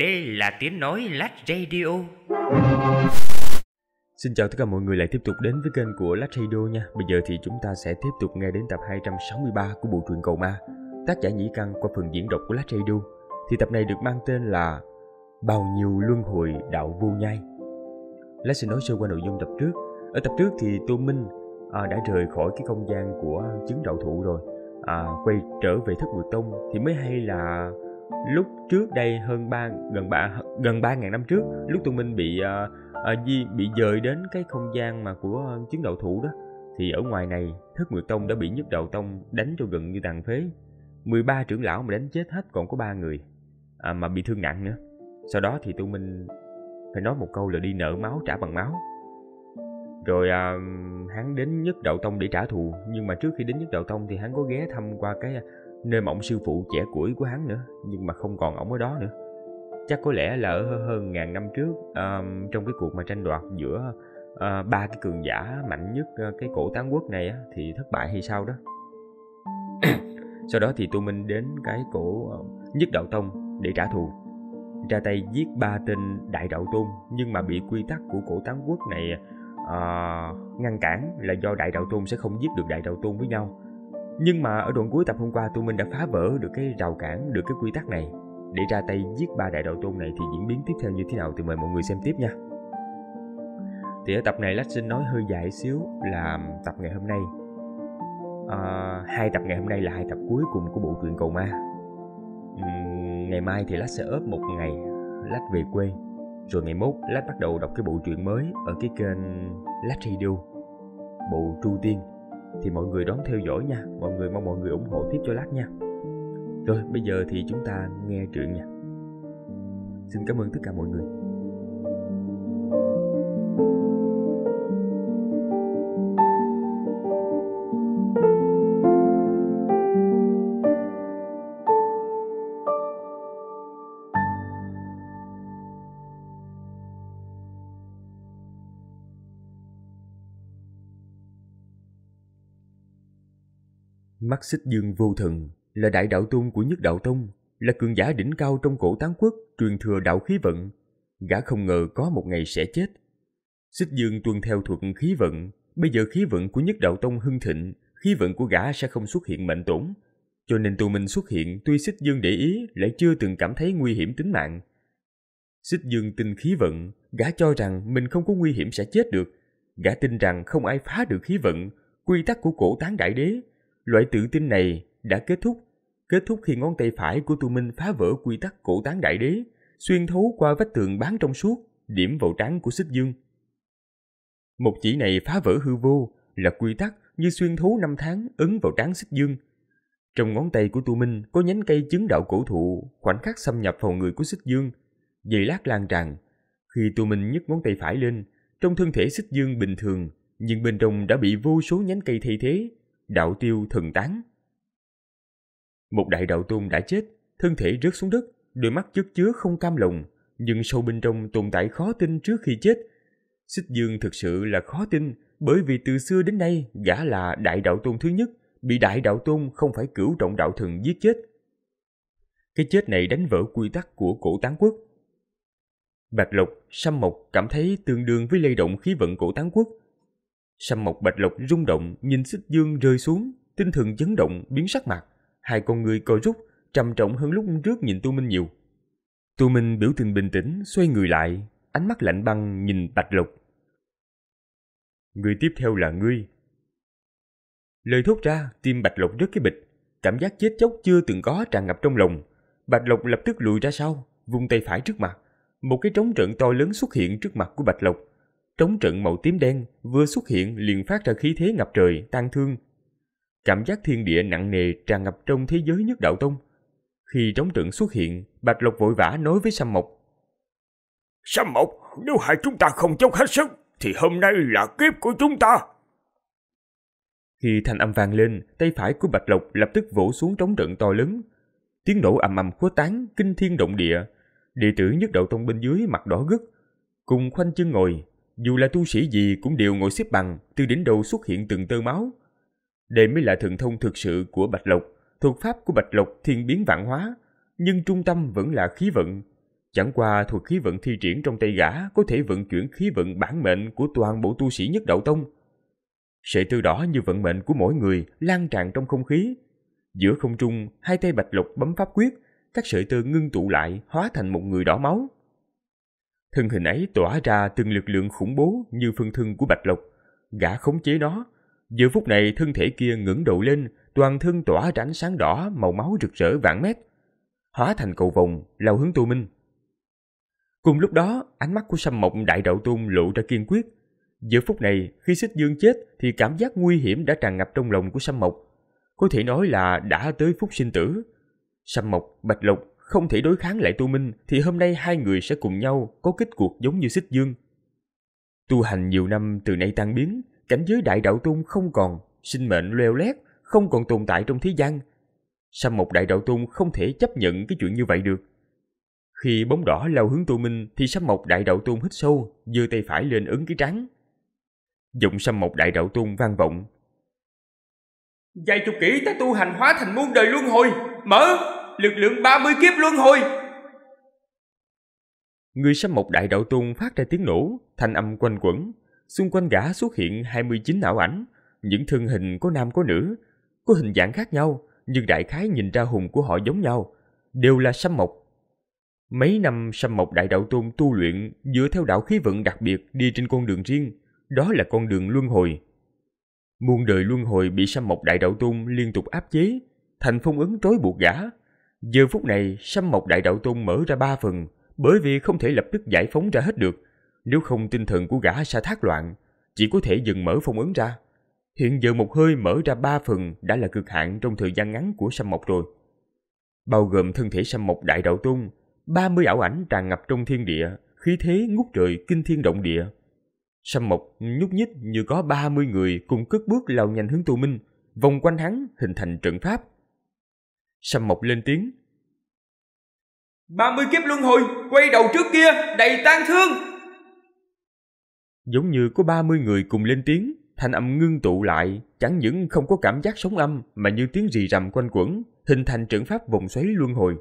Đây là tiếng nói Lách Radio. Xin chào tất cả mọi người lại tiếp tục đến với kênh của Lách Radio nha. Bây giờ thì chúng ta sẽ tiếp tục nghe đến tập 263 của bộ truyện Cầu Ma, tác giả Nhĩ Căn qua phần diễn đọc của Lách Radio. Thì tập này được mang tên là Bao nhiêu luân hồi đạo vô nhai. Lách sẽ nói sơ qua nội dung tập trước. Ở tập trước thì Tô Minh à, đã rời khỏi cái không gian của chứng đạo thụ rồi, à, quay trở về thất nguyệt tông thì mới hay là lúc trước đây hơn ba gần ba gần ba ngàn năm trước lúc tụi mình bị uh, bị dời đến cái không gian mà của ờ, chiến đậu thủ đó thì ở ngoài này Thất Nguyệt Tông đã bị Nhất Đầu Tông đánh cho gần như tàn phế. 13 trưởng lão mà đánh chết hết còn có ba người à, mà bị thương nặng nữa. Sau đó thì tụi mình phải nói một câu là đi nợ máu trả bằng máu. Rồi à, hắn đến Nhất Đạo Tông để trả thù Nhưng mà trước khi đến Nhất Đạo Tông thì hắn có ghé thăm qua cái nơi mộng sư phụ trẻ củi của hắn nữa nhưng mà không còn ổng ở đó nữa chắc có lẽ là ở hơn ngàn năm trước uh, trong cái cuộc mà tranh đoạt giữa uh, ba cái cường giả mạnh nhất uh, cái cổ tán quốc này á, thì thất bại hay sao đó sau đó thì tu minh đến cái cổ uh, nhất đạo tông để trả thù ra tay giết ba tên đại đạo tôn nhưng mà bị quy tắc của cổ tán quốc này uh, ngăn cản là do đại đạo tôn sẽ không giết được đại đạo tôn với nhau nhưng mà ở đoạn cuối tập hôm qua tụi mình đã phá vỡ được cái rào cản, được cái quy tắc này. Để ra tay giết ba đại đạo tôn này thì diễn biến tiếp theo như thế nào thì mời mọi người xem tiếp nha. Thì ở tập này Lách xin nói hơi dài xíu là tập ngày hôm nay. À, hai tập ngày hôm nay là hai tập cuối cùng của bộ truyện Cầu Ma. Uhm, ngày mai thì Lách sẽ ốp một ngày Lách về quê rồi ngày mốt Lách bắt đầu đọc cái bộ truyện mới ở cái kênh Lách Radio bộ Tru Tiên thì mọi người đón theo dõi nha mọi người mong mọi người ủng hộ tiếp cho lát nha rồi bây giờ thì chúng ta nghe truyện nha xin cảm ơn tất cả mọi người mắt xích dương vô thần là đại đạo tôn của nhất đạo tông, là cường giả đỉnh cao trong cổ tán quốc, truyền thừa đạo khí vận. Gã không ngờ có một ngày sẽ chết. Xích dương tuân theo thuật khí vận, bây giờ khí vận của nhất đạo tông hưng thịnh, khí vận của gã sẽ không xuất hiện mệnh tổn. Cho nên tù mình xuất hiện tuy xích dương để ý lại chưa từng cảm thấy nguy hiểm tính mạng. Xích dương tin khí vận, gã cho rằng mình không có nguy hiểm sẽ chết được. Gã tin rằng không ai phá được khí vận, quy tắc của cổ tán đại đế Loại tự tin này đã kết thúc, kết thúc khi ngón tay phải của Tu Minh phá vỡ quy tắc cổ tán đại đế, xuyên thấu qua vách tường bán trong suốt, điểm vào trán của Xích Dương. Một chỉ này phá vỡ hư vô là quy tắc như xuyên thấu năm tháng ấn vào trán Xích Dương. Trong ngón tay của Tu Minh có nhánh cây chứng đạo cổ thụ, khoảnh khắc xâm nhập vào người của Xích Dương, dày lát lan tràn. Khi Tu Minh nhấc ngón tay phải lên, trong thân thể Xích Dương bình thường, nhưng bên trong đã bị vô số nhánh cây thay thế, đạo tiêu thần tán. Một đại đạo tôn đã chết, thân thể rớt xuống đất, đôi mắt chất chứa không cam lòng, nhưng sâu bên trong tồn tại khó tin trước khi chết. Xích Dương thực sự là khó tin, bởi vì từ xưa đến nay gã là đại đạo tôn thứ nhất, bị đại đạo tôn không phải cửu trọng đạo thần giết chết. Cái chết này đánh vỡ quy tắc của cổ tán quốc. Bạch Lộc, Sâm Mộc cảm thấy tương đương với lây động khí vận cổ tán quốc, Sâm mộc bạch lộc rung động, nhìn xích dương rơi xuống, tinh thần chấn động, biến sắc mặt. Hai con người co rút, trầm trọng hơn lúc trước nhìn Tu Minh nhiều. Tu Minh biểu tình bình tĩnh, xoay người lại, ánh mắt lạnh băng nhìn bạch lộc. Người tiếp theo là ngươi. Lời thốt ra, tim bạch lộc rất cái bịch, cảm giác chết chóc chưa từng có tràn ngập trong lòng. Bạch lộc lập tức lùi ra sau, vung tay phải trước mặt. Một cái trống trận to lớn xuất hiện trước mặt của bạch lộc Trống trận màu tím đen vừa xuất hiện liền phát ra khí thế ngập trời, tan thương. Cảm giác thiên địa nặng nề tràn ngập trong thế giới nhất đạo tông. Khi trống trận xuất hiện, Bạch Lộc vội vã nói với sâm Mộc. sâm Mộc, nếu hai chúng ta không chống hết sức, thì hôm nay là kiếp của chúng ta. Khi thanh âm vang lên, tay phải của Bạch Lộc lập tức vỗ xuống trống trận to lớn. Tiếng nổ ầm ầm khuếch tán, kinh thiên động địa. Đệ tử nhất đạo tông bên dưới mặt đỏ gứt, cùng khoanh chân ngồi, dù là tu sĩ gì cũng đều ngồi xếp bằng, từ đỉnh đầu xuất hiện từng tơ máu. Đây mới là thần thông thực sự của Bạch Lộc, thuật pháp của Bạch Lộc thiên biến vạn hóa, nhưng trung tâm vẫn là khí vận. Chẳng qua thuật khí vận thi triển trong tay gã có thể vận chuyển khí vận bản mệnh của toàn bộ tu sĩ nhất đạo tông. Sợi tơ đỏ như vận mệnh của mỗi người lan tràn trong không khí. Giữa không trung, hai tay Bạch Lộc bấm pháp quyết, các sợi tơ ngưng tụ lại hóa thành một người đỏ máu. Thân hình ấy tỏa ra từng lực lượng khủng bố như phân thân của Bạch Lộc. Gã khống chế nó. giờ phút này thân thể kia ngẩng đầu lên, toàn thân tỏa ra ánh sáng đỏ màu máu rực rỡ vạn mét. Hóa thành cầu vồng, lao hướng Tô Minh. Cùng lúc đó, ánh mắt của Sâm Mộng Đại Đạo Tôn lộ ra kiên quyết. giờ phút này, khi Xích Dương chết thì cảm giác nguy hiểm đã tràn ngập trong lòng của Sâm Mộc. Có thể nói là đã tới phút sinh tử. Sâm Mộc, Bạch Lộc không thể đối kháng lại tu Minh thì hôm nay hai người sẽ cùng nhau có kết cuộc giống như xích dương. Tu hành nhiều năm từ nay tan biến, cảnh giới đại đạo tôn không còn, sinh mệnh leo lét, không còn tồn tại trong thế gian. Sao một đại đạo tôn không thể chấp nhận cái chuyện như vậy được? Khi bóng đỏ lao hướng tu Minh thì Sâm Mộc Đại Đạo Tôn hít sâu, giơ tay phải lên ứng cái trắng Giọng Sâm Mộc Đại Đạo Tôn vang vọng. Vài chục kỷ ta tu hành hóa thành muôn đời luân hồi, mở! lực lượng 30 kiếp luân hồi. Người sâm mộc đại đạo tôn phát ra tiếng nổ, thanh âm quanh quẩn. Xung quanh gã xuất hiện 29 ảo ảnh, những thân hình có nam có nữ, có hình dạng khác nhau, nhưng đại khái nhìn ra hùng của họ giống nhau, đều là sâm mộc. Mấy năm sâm mộc đại đạo tôn tu luyện dựa theo đạo khí vận đặc biệt đi trên con đường riêng, đó là con đường luân hồi. Muôn đời luân hồi bị sâm mộc đại đạo tôn liên tục áp chế, thành phong ứng trói buộc gã, Giờ phút này, sâm mộc đại đạo tôn mở ra ba phần, bởi vì không thể lập tức giải phóng ra hết được. Nếu không tinh thần của gã sa thác loạn, chỉ có thể dừng mở phong ấn ra. Hiện giờ một hơi mở ra ba phần đã là cực hạn trong thời gian ngắn của sâm mộc rồi. Bao gồm thân thể sâm mộc đại đạo tôn, 30 ảo ảnh tràn ngập trong thiên địa, khí thế ngút trời kinh thiên động địa. Sâm mộc nhúc nhích như có 30 người cùng cất bước lao nhanh hướng tu Minh, vòng quanh hắn hình thành trận pháp Sâm Mộc lên tiếng. ba mươi kiếp luân hồi, quay đầu trước kia, đầy tang thương. Giống như có ba mươi người cùng lên tiếng, thanh âm ngưng tụ lại, chẳng những không có cảm giác sóng âm mà như tiếng rì rầm quanh quẩn, hình thành trận pháp vòng xoáy luân hồi.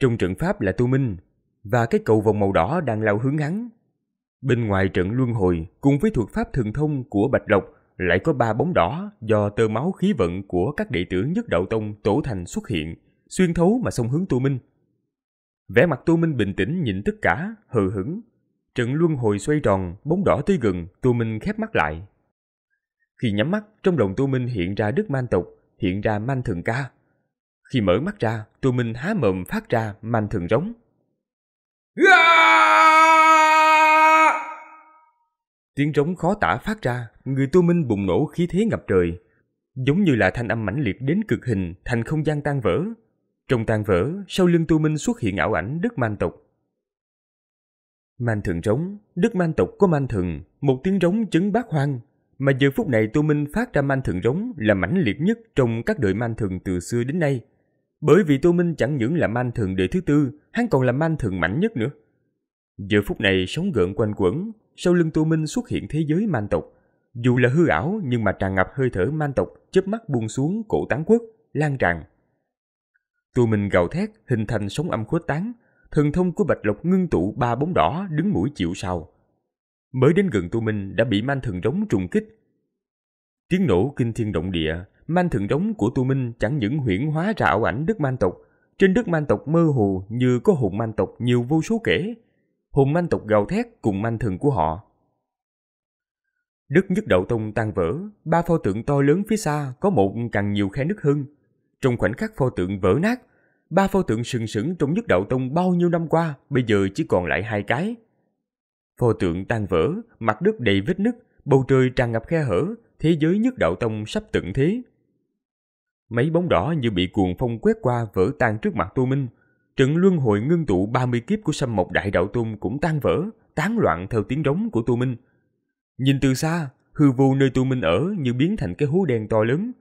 Trong trận pháp là Tu Minh, và cái cầu vòng màu đỏ đang lao hướng hắn. Bên ngoài trận luân hồi, cùng với thuật pháp thường thông của Bạch Lộc lại có ba bóng đỏ do tơ máu khí vận của các đệ tử nhất đạo tông tổ thành xuất hiện, xuyên thấu mà xông hướng tu Minh. Vẻ mặt tu Minh bình tĩnh nhìn tất cả, hờ hững. Trận luân hồi xoay tròn, bóng đỏ tới gần, tu Minh khép mắt lại. Khi nhắm mắt, trong lòng tu Minh hiện ra đức man tộc, hiện ra man thần ca. Khi mở mắt ra, tu Minh há mồm phát ra man thần rống. Dạ! Tiếng rống khó tả phát ra người tu minh bùng nổ khí thế ngập trời, giống như là thanh âm mãnh liệt đến cực hình thành không gian tan vỡ. Trong tan vỡ, sau lưng tu minh xuất hiện ảo ảnh đức man tộc. Man thường rống, đức man tộc có man thường, một tiếng rống chấn bát hoang. Mà giờ phút này tu minh phát ra man thường rống là mãnh liệt nhất trong các đời man thường từ xưa đến nay. Bởi vì Tô Minh chẳng những là man thường đời thứ tư, hắn còn là man thường mạnh nhất nữa. Giờ phút này sóng gợn quanh quẩn, sau lưng Tô Minh xuất hiện thế giới man tộc, dù là hư ảo nhưng mà tràn ngập hơi thở man tộc chớp mắt buông xuống cổ tán quốc, lan tràn. Tụi mình gào thét hình thành sóng âm khuếch tán, thần thông của Bạch Lộc ngưng tụ ba bóng đỏ đứng mũi chịu sau. Mới đến gần tụi mình đã bị man thần rống trùng kích. Tiếng nổ kinh thiên động địa, man thần rống của tu minh chẳng những huyễn hóa ra ảo ảnh đất man tộc, trên đất man tộc mơ hồ như có hồn man tộc nhiều vô số kể. Hồn man tộc gào thét cùng man thần của họ đất nhất đậu tông tan vỡ, ba pho tượng to lớn phía xa có một càng nhiều khe nứt hơn. Trong khoảnh khắc pho tượng vỡ nát, ba pho tượng sừng sững trong nhất đậu tông bao nhiêu năm qua, bây giờ chỉ còn lại hai cái. Pho tượng tan vỡ, mặt đất đầy vết nứt, bầu trời tràn ngập khe hở, thế giới nhất đạo tông sắp tận thế. Mấy bóng đỏ như bị cuồng phong quét qua vỡ tan trước mặt Tô Minh. Trận luân hồi ngưng tụ 30 kiếp của sâm mộc đại đạo tôn cũng tan vỡ, tán loạn theo tiếng rống của Tô Minh – Nhìn từ xa, hư vô nơi tụi mình ở như biến thành cái hố đen to lớn.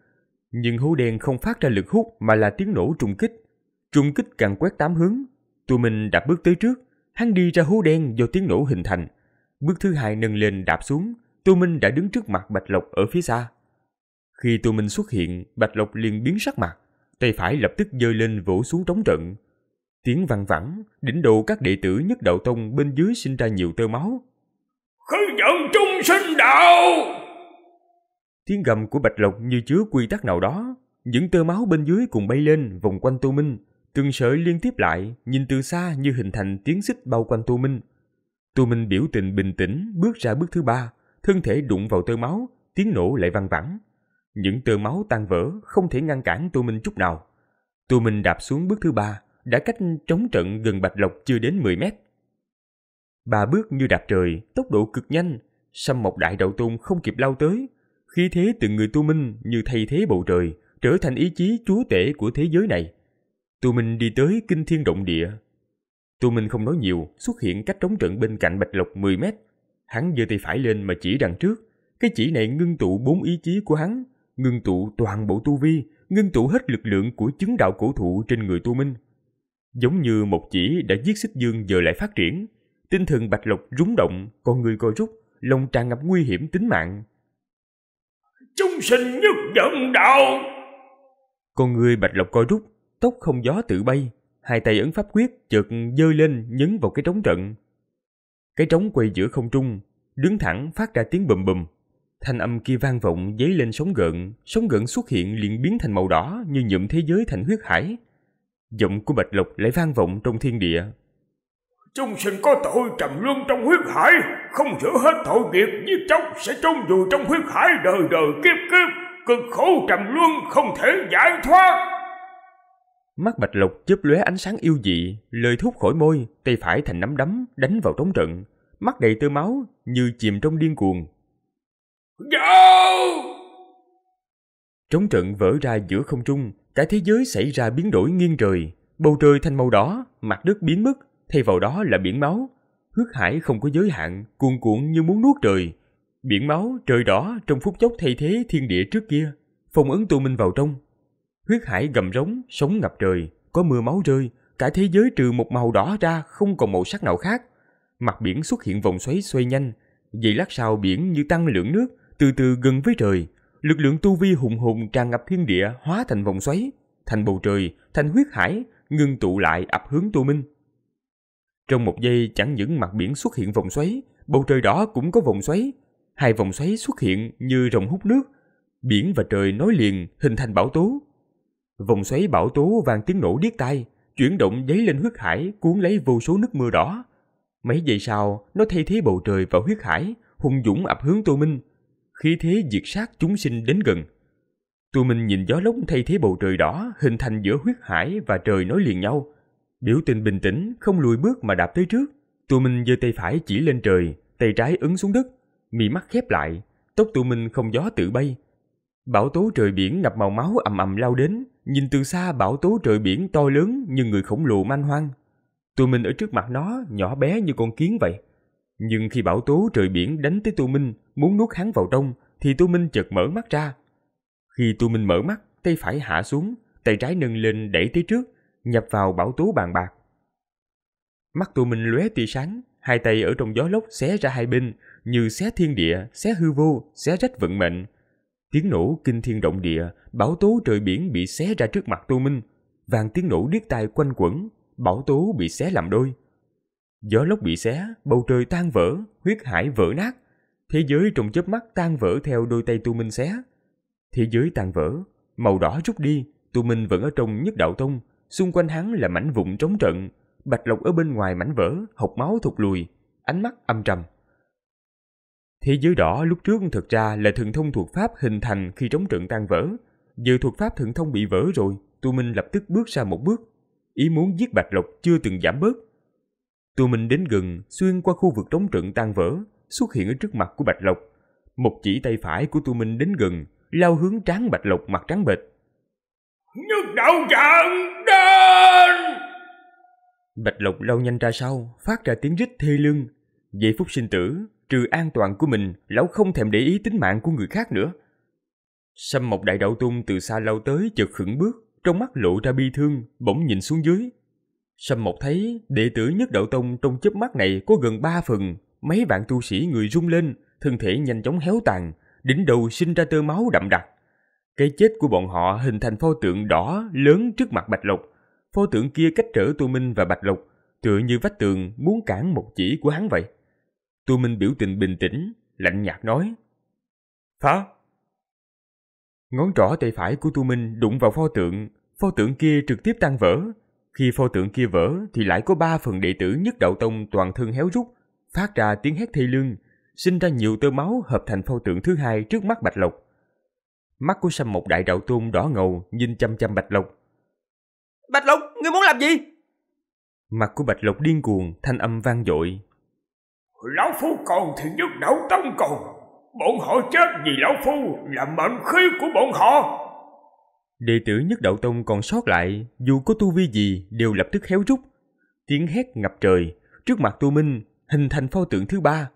Nhưng hố đen không phát ra lực hút mà là tiếng nổ trùng kích. Trùng kích càng quét tám hướng. Tụi mình đạp bước tới trước, hắn đi ra hố đen do tiếng nổ hình thành. Bước thứ hai nâng lên đạp xuống, tụi mình đã đứng trước mặt Bạch Lộc ở phía xa. Khi tụi mình xuất hiện, Bạch Lộc liền biến sắc mặt, tay phải lập tức giơ lên vỗ xuống trống trận. Tiếng vang vẳng, đỉnh đầu các đệ tử nhất đạo tông bên dưới sinh ra nhiều tơ máu, khứ giận trung sinh đạo tiếng gầm của bạch lộc như chứa quy tắc nào đó những tơ máu bên dưới cùng bay lên vòng quanh tô minh từng sợi liên tiếp lại nhìn từ xa như hình thành tiếng xích bao quanh tô minh tô minh biểu tình bình tĩnh bước ra bước thứ ba thân thể đụng vào tơ máu tiếng nổ lại văng vẳng những tơ máu tan vỡ không thể ngăn cản tô minh chút nào tô minh đạp xuống bước thứ ba đã cách trống trận gần bạch lộc chưa đến 10 mét Bà bước như đạp trời, tốc độ cực nhanh, Sâm Mộc Đại Đạo tung không kịp lao tới. Khi thế từng người tu minh như thay thế bầu trời, trở thành ý chí chúa tể của thế giới này. Tu Minh đi tới kinh thiên động địa. Tu Minh không nói nhiều, xuất hiện cách trống trận bên cạnh Bạch Lộc 10 mét. Hắn giơ tay phải lên mà chỉ đằng trước. Cái chỉ này ngưng tụ bốn ý chí của hắn, ngưng tụ toàn bộ tu vi, ngưng tụ hết lực lượng của chứng đạo cổ thụ trên người Tu Minh. Giống như một chỉ đã giết xích dương giờ lại phát triển, tinh thần Bạch lục rúng động, con người co rút, lòng tràn ngập nguy hiểm tính mạng. Chúng sinh nhất dẫn đạo! Con người Bạch Lộc co rút, tóc không gió tự bay, hai tay ấn pháp quyết chợt dơ lên nhấn vào cái trống trận. Cái trống quay giữa không trung, đứng thẳng phát ra tiếng bùm bùm. Thanh âm kia vang vọng dấy lên sóng gợn, sóng gợn xuất hiện liền biến thành màu đỏ như nhuộm thế giới thành huyết hải. Giọng của Bạch Lộc lại vang vọng trong thiên địa, Chúng sinh có tội trầm luân trong huyết hải Không rửa hết tội nghiệp Giết chóc sẽ trôn dù trong huyết hải Đời đời kiếp kiếp Cực khổ trầm luân không thể giải thoát Mắt bạch lục chớp lóe ánh sáng yêu dị Lời thúc khỏi môi Tay phải thành nắm đấm đánh vào trống trận Mắt đầy tơ máu như chìm trong điên cuồng Trống trận vỡ ra giữa không trung Cả thế giới xảy ra biến đổi nghiêng trời Bầu trời thành màu đỏ Mặt đất biến mất thay vào đó là biển máu. Hước hải không có giới hạn, cuồn cuộn như muốn nuốt trời. Biển máu, trời đỏ trong phút chốc thay thế thiên địa trước kia, phong ấn tu minh vào trong. Huyết hải gầm rống, sống ngập trời, có mưa máu rơi, cả thế giới trừ một màu đỏ ra không còn màu sắc nào khác. Mặt biển xuất hiện vòng xoáy xoay nhanh, vậy lát sau biển như tăng lượng nước, từ từ gần với trời. Lực lượng tu vi hùng hùng tràn ngập thiên địa hóa thành vòng xoáy, thành bầu trời, thành huyết hải, ngưng tụ lại ập hướng tu minh. Trong một giây chẳng những mặt biển xuất hiện vòng xoáy, bầu trời đỏ cũng có vòng xoáy. Hai vòng xoáy xuất hiện như rồng hút nước. Biển và trời nối liền hình thành bão tố. Vòng xoáy bão tố vang tiếng nổ điếc tai, chuyển động dấy lên huyết hải cuốn lấy vô số nước mưa đỏ. Mấy giây sau, nó thay thế bầu trời và huyết hải, hung dũng ập hướng Tô Minh. Khí thế diệt sát chúng sinh đến gần. Tô Minh nhìn gió lốc thay thế bầu trời đỏ hình thành giữa huyết hải và trời nối liền nhau, Biểu tình bình tĩnh, không lùi bước mà đạp tới trước. Tụi mình giơ tay phải chỉ lên trời, tay trái ấn xuống đất, mì mắt khép lại, tóc tụi mình không gió tự bay. Bão tố trời biển ngập màu máu ầm ầm lao đến, nhìn từ xa bão tố trời biển to lớn như người khổng lồ manh hoang. Tụi mình ở trước mặt nó nhỏ bé như con kiến vậy. Nhưng khi bão tố trời biển đánh tới tụi Minh, muốn nuốt hắn vào trong, thì tụi Minh chợt mở mắt ra. Khi tụi Minh mở mắt, tay phải hạ xuống, tay trái nâng lên đẩy tới trước, nhập vào bảo tú bàn bạc. Mắt tù mình lóe tia sáng, hai tay ở trong gió lốc xé ra hai bên, như xé thiên địa, xé hư vô, xé rách vận mệnh. Tiếng nổ kinh thiên động địa, bảo tố trời biển bị xé ra trước mặt tu Minh. Vàng tiếng nổ điếc tai quanh quẩn, bảo tố bị xé làm đôi. Gió lốc bị xé, bầu trời tan vỡ, huyết hải vỡ nát. Thế giới trong chớp mắt tan vỡ theo đôi tay tu Minh xé. Thế giới tan vỡ, màu đỏ rút đi, tu Minh vẫn ở trong nhất đạo tông, Xung quanh hắn là mảnh vụn trống trận, bạch lộc ở bên ngoài mảnh vỡ, hộc máu thụt lùi, ánh mắt âm trầm. Thế giới đỏ lúc trước thực ra là thượng thông thuộc pháp hình thành khi trống trận tan vỡ. Giờ thuộc pháp thượng thông bị vỡ rồi, Tu Minh lập tức bước ra một bước. Ý muốn giết Bạch Lộc chưa từng giảm bớt. Tu Minh đến gần, xuyên qua khu vực trống trận tan vỡ, xuất hiện ở trước mặt của Bạch Lộc. Một chỉ tay phải của Tu Minh đến gần, lao hướng trán Bạch Lộc mặt trắng bệch. Nhất đạo trận, đế lên bạch lộc lao nhanh ra sau phát ra tiếng rít thê lương giây phút sinh tử trừ an toàn của mình lão không thèm để ý tính mạng của người khác nữa sâm mộc đại đạo tung từ xa lao tới chợt khửng bước trong mắt lộ ra bi thương bỗng nhìn xuống dưới sâm mộc thấy đệ tử nhất đạo tông trong chớp mắt này có gần ba phần mấy vạn tu sĩ người rung lên thân thể nhanh chóng héo tàn đỉnh đầu sinh ra tơ máu đậm đặc cái chết của bọn họ hình thành pho tượng đỏ lớn trước mặt bạch lộc Pho tượng kia cách trở Tô Minh và Bạch Lộc, tựa như vách tường muốn cản một chỉ của hắn vậy. Tô Minh biểu tình bình tĩnh, lạnh nhạt nói. Phá! Ngón trỏ tay phải của Tu Minh đụng vào pho tượng, pho tượng kia trực tiếp tan vỡ. Khi pho tượng kia vỡ thì lại có ba phần đệ tử nhất đạo tông toàn thân héo rút, phát ra tiếng hét thê lương, sinh ra nhiều tơ máu hợp thành pho tượng thứ hai trước mắt Bạch Lộc. Mắt của Sâm một Đại Đạo Tôn đỏ ngầu nhìn chăm chăm Bạch Lộc, Bạch Lục, ngươi muốn làm gì? Mặt của Bạch Lục điên cuồng, thanh âm vang dội. Lão Phu còn thì nhất đạo tông còn. Bọn họ chết vì Lão Phu là mệnh khí của bọn họ. Đệ tử nhất đạo tông còn sót lại, dù có tu vi gì đều lập tức héo rút. Tiếng hét ngập trời, trước mặt tu minh, hình thành pho tượng thứ ba.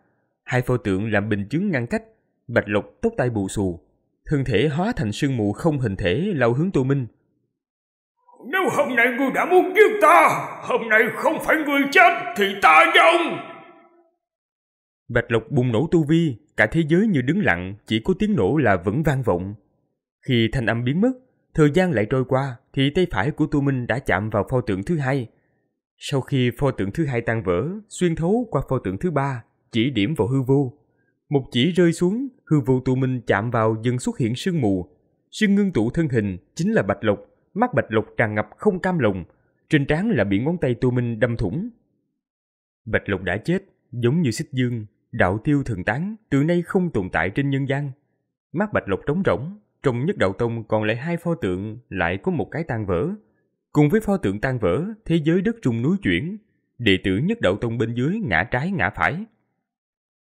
Hai pho tượng làm bình chứng ngăn cách, Bạch Lục tóc tai bù xù, thân thể hóa thành sương mù không hình thể lao hướng Tu Minh. Nếu hôm nay ngươi đã muốn giết ta Hôm nay không phải ngươi chết Thì ta với ông Bạch Lộc bùng nổ tu vi Cả thế giới như đứng lặng Chỉ có tiếng nổ là vẫn vang vọng Khi thanh âm biến mất Thời gian lại trôi qua Thì tay phải của Tu Minh đã chạm vào pho tượng thứ hai Sau khi pho tượng thứ hai tan vỡ Xuyên thấu qua pho tượng thứ ba Chỉ điểm vào hư vô Một chỉ rơi xuống Hư vô Tu Minh chạm vào dần xuất hiện sương mù Sương ngưng tụ thân hình Chính là Bạch Lộc mắt Bạch Lục tràn ngập không cam lòng, trên trán là bị ngón tay Tu Minh đâm thủng. Bạch Lục đã chết, giống như xích dương, đạo tiêu thường tán, từ nay không tồn tại trên nhân gian. Mắt Bạch Lục trống rỗng, trong nhất đạo tông còn lại hai pho tượng, lại có một cái tan vỡ. Cùng với pho tượng tan vỡ, thế giới đất rung núi chuyển, đệ tử nhất đạo tông bên dưới ngã trái ngã phải,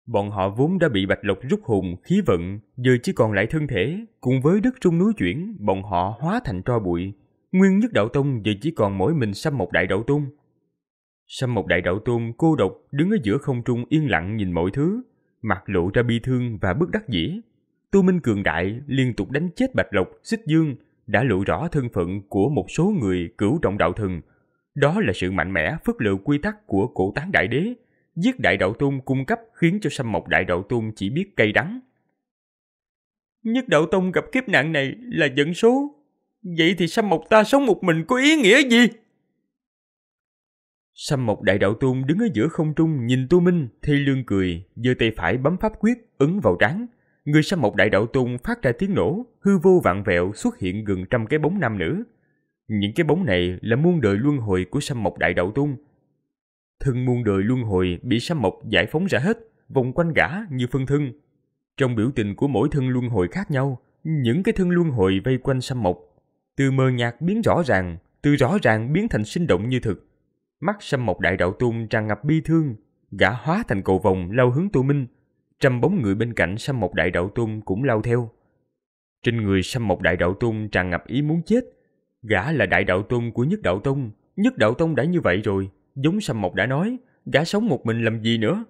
bọn họ vốn đã bị Bạch Lộc rút hùng khí vận, giờ chỉ còn lại thân thể, cùng với đất trung núi chuyển, bọn họ hóa thành tro bụi. Nguyên nhất đạo tông giờ chỉ còn mỗi mình xăm một đại đạo tôn. Xăm một đại đạo tôn cô độc đứng ở giữa không trung yên lặng nhìn mọi thứ, mặt lộ ra bi thương và bất đắc dĩ. Tu Minh Cường Đại liên tục đánh chết Bạch Lộc, Xích Dương đã lộ rõ thân phận của một số người cửu trọng đạo thần. Đó là sự mạnh mẽ phất lờ quy tắc của cổ tán đại đế, Giết đại đậu tôn cung cấp khiến cho sâm mộc đại đậu tôn chỉ biết cay đắng. Nhất đậu tông gặp kiếp nạn này là dẫn số. Vậy thì sâm mộc ta sống một mình có ý nghĩa gì? Sâm mộc đại đạo tôn đứng ở giữa không trung nhìn Tu Minh, thi lương cười, giơ tay phải bấm pháp quyết, ứng vào trán. Người sâm mộc đại đạo tôn phát ra tiếng nổ, hư vô vạn vẹo xuất hiện gần trăm cái bóng nam nữ. Những cái bóng này là muôn đời luân hồi của sâm mộc đại đạo tôn, thân muôn đời luân hồi bị sa mộc giải phóng ra hết, vòng quanh gã như phân thân. Trong biểu tình của mỗi thân luân hồi khác nhau, những cái thân luân hồi vây quanh sa mộc, từ mờ nhạt biến rõ ràng, từ rõ ràng biến thành sinh động như thực. Mắt sa mộc đại đạo tôn tràn ngập bi thương, gã hóa thành cầu vòng lao hướng Tô Minh, trăm bóng người bên cạnh sa mộc đại đạo tôn cũng lao theo. Trên người sa mộc đại đạo tôn tràn ngập ý muốn chết, gã là đại đạo tôn của nhất đạo tông, nhất đạo tông đã như vậy rồi, Giống sâm Mộc đã nói, gã sống một mình làm gì nữa?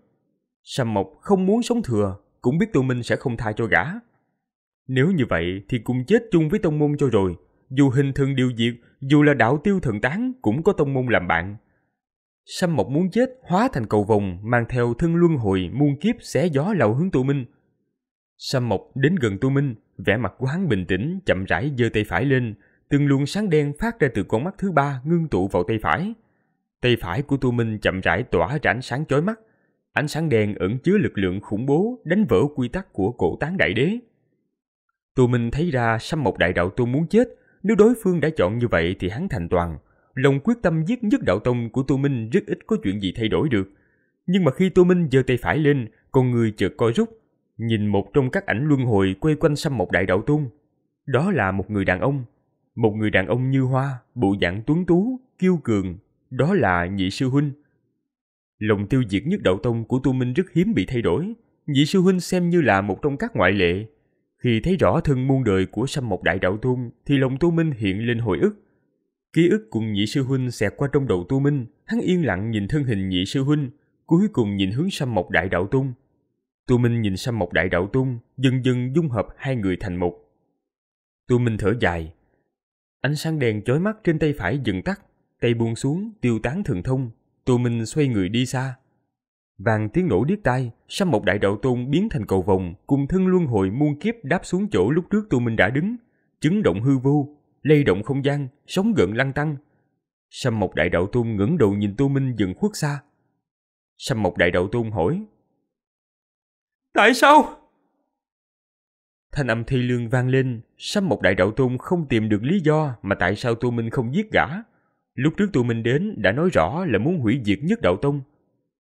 sâm Mộc không muốn sống thừa, cũng biết Tô Minh sẽ không tha cho gã. Nếu như vậy thì cùng chết chung với tông môn cho rồi, dù hình thần điều diệt, dù là đạo tiêu thần tán cũng có tông môn làm bạn. Sâm Mộc muốn chết hóa thành cầu vồng mang theo thân luân hồi muôn kiếp xé gió lầu hướng Tô Minh. Sâm Mộc đến gần Tô Minh, vẻ mặt của hắn bình tĩnh chậm rãi giơ tay phải lên, từng luồng sáng đen phát ra từ con mắt thứ ba ngưng tụ vào tay phải. Tay phải của Tu Minh chậm rãi tỏa ra ánh sáng chói mắt. Ánh sáng đen ẩn chứa lực lượng khủng bố đánh vỡ quy tắc của cổ tán đại đế. Tu Minh thấy ra sâm một đại đạo tôn muốn chết, nếu đối phương đã chọn như vậy thì hắn thành toàn. Lòng quyết tâm giết nhất đạo tông của Tu Minh rất ít có chuyện gì thay đổi được. Nhưng mà khi tu Minh giơ tay phải lên, con người chợt co rút, nhìn một trong các ảnh luân hồi quay quanh sâm một đại đạo tung. Đó là một người đàn ông, một người đàn ông như hoa, bộ dạng tuấn tú, kiêu cường, đó là nhị sư huynh. Lòng tiêu diệt nhất đạo tông của tu minh rất hiếm bị thay đổi, nhị sư huynh xem như là một trong các ngoại lệ. Khi thấy rõ thân muôn đời của sâm mộc đại đạo tôn thì lòng tu minh hiện lên hồi ức. Ký ức cùng nhị sư huynh xẹt qua trong đầu tu minh, hắn yên lặng nhìn thân hình nhị sư huynh, cuối cùng nhìn hướng sâm mộc đại đạo tôn. Tu Minh nhìn sâm mộc đại đạo tung, dần dần dung hợp hai người thành một. Tu Minh thở dài. Ánh sáng đèn chói mắt trên tay phải dừng tắt, tay buông xuống, tiêu tán thần thông, Tô Minh xoay người đi xa. Vàng tiếng nổ điếc tai, sâm một đại đạo tôn biến thành cầu vòng, cùng thân luân hồi muôn kiếp đáp xuống chỗ lúc trước Tô Minh đã đứng, chứng động hư vô, lay động không gian, sóng gợn lăng tăng. Sâm một đại đạo tôn ngẩng đầu nhìn Tô Minh dần khuất xa. Sâm một đại đạo tôn hỏi: "Tại sao?" Thanh âm thi lương vang lên, Sâm một đại đạo tôn không tìm được lý do mà tại sao Tô Minh không giết gã, Lúc trước tụi mình đến đã nói rõ là muốn hủy diệt nhất đạo tông.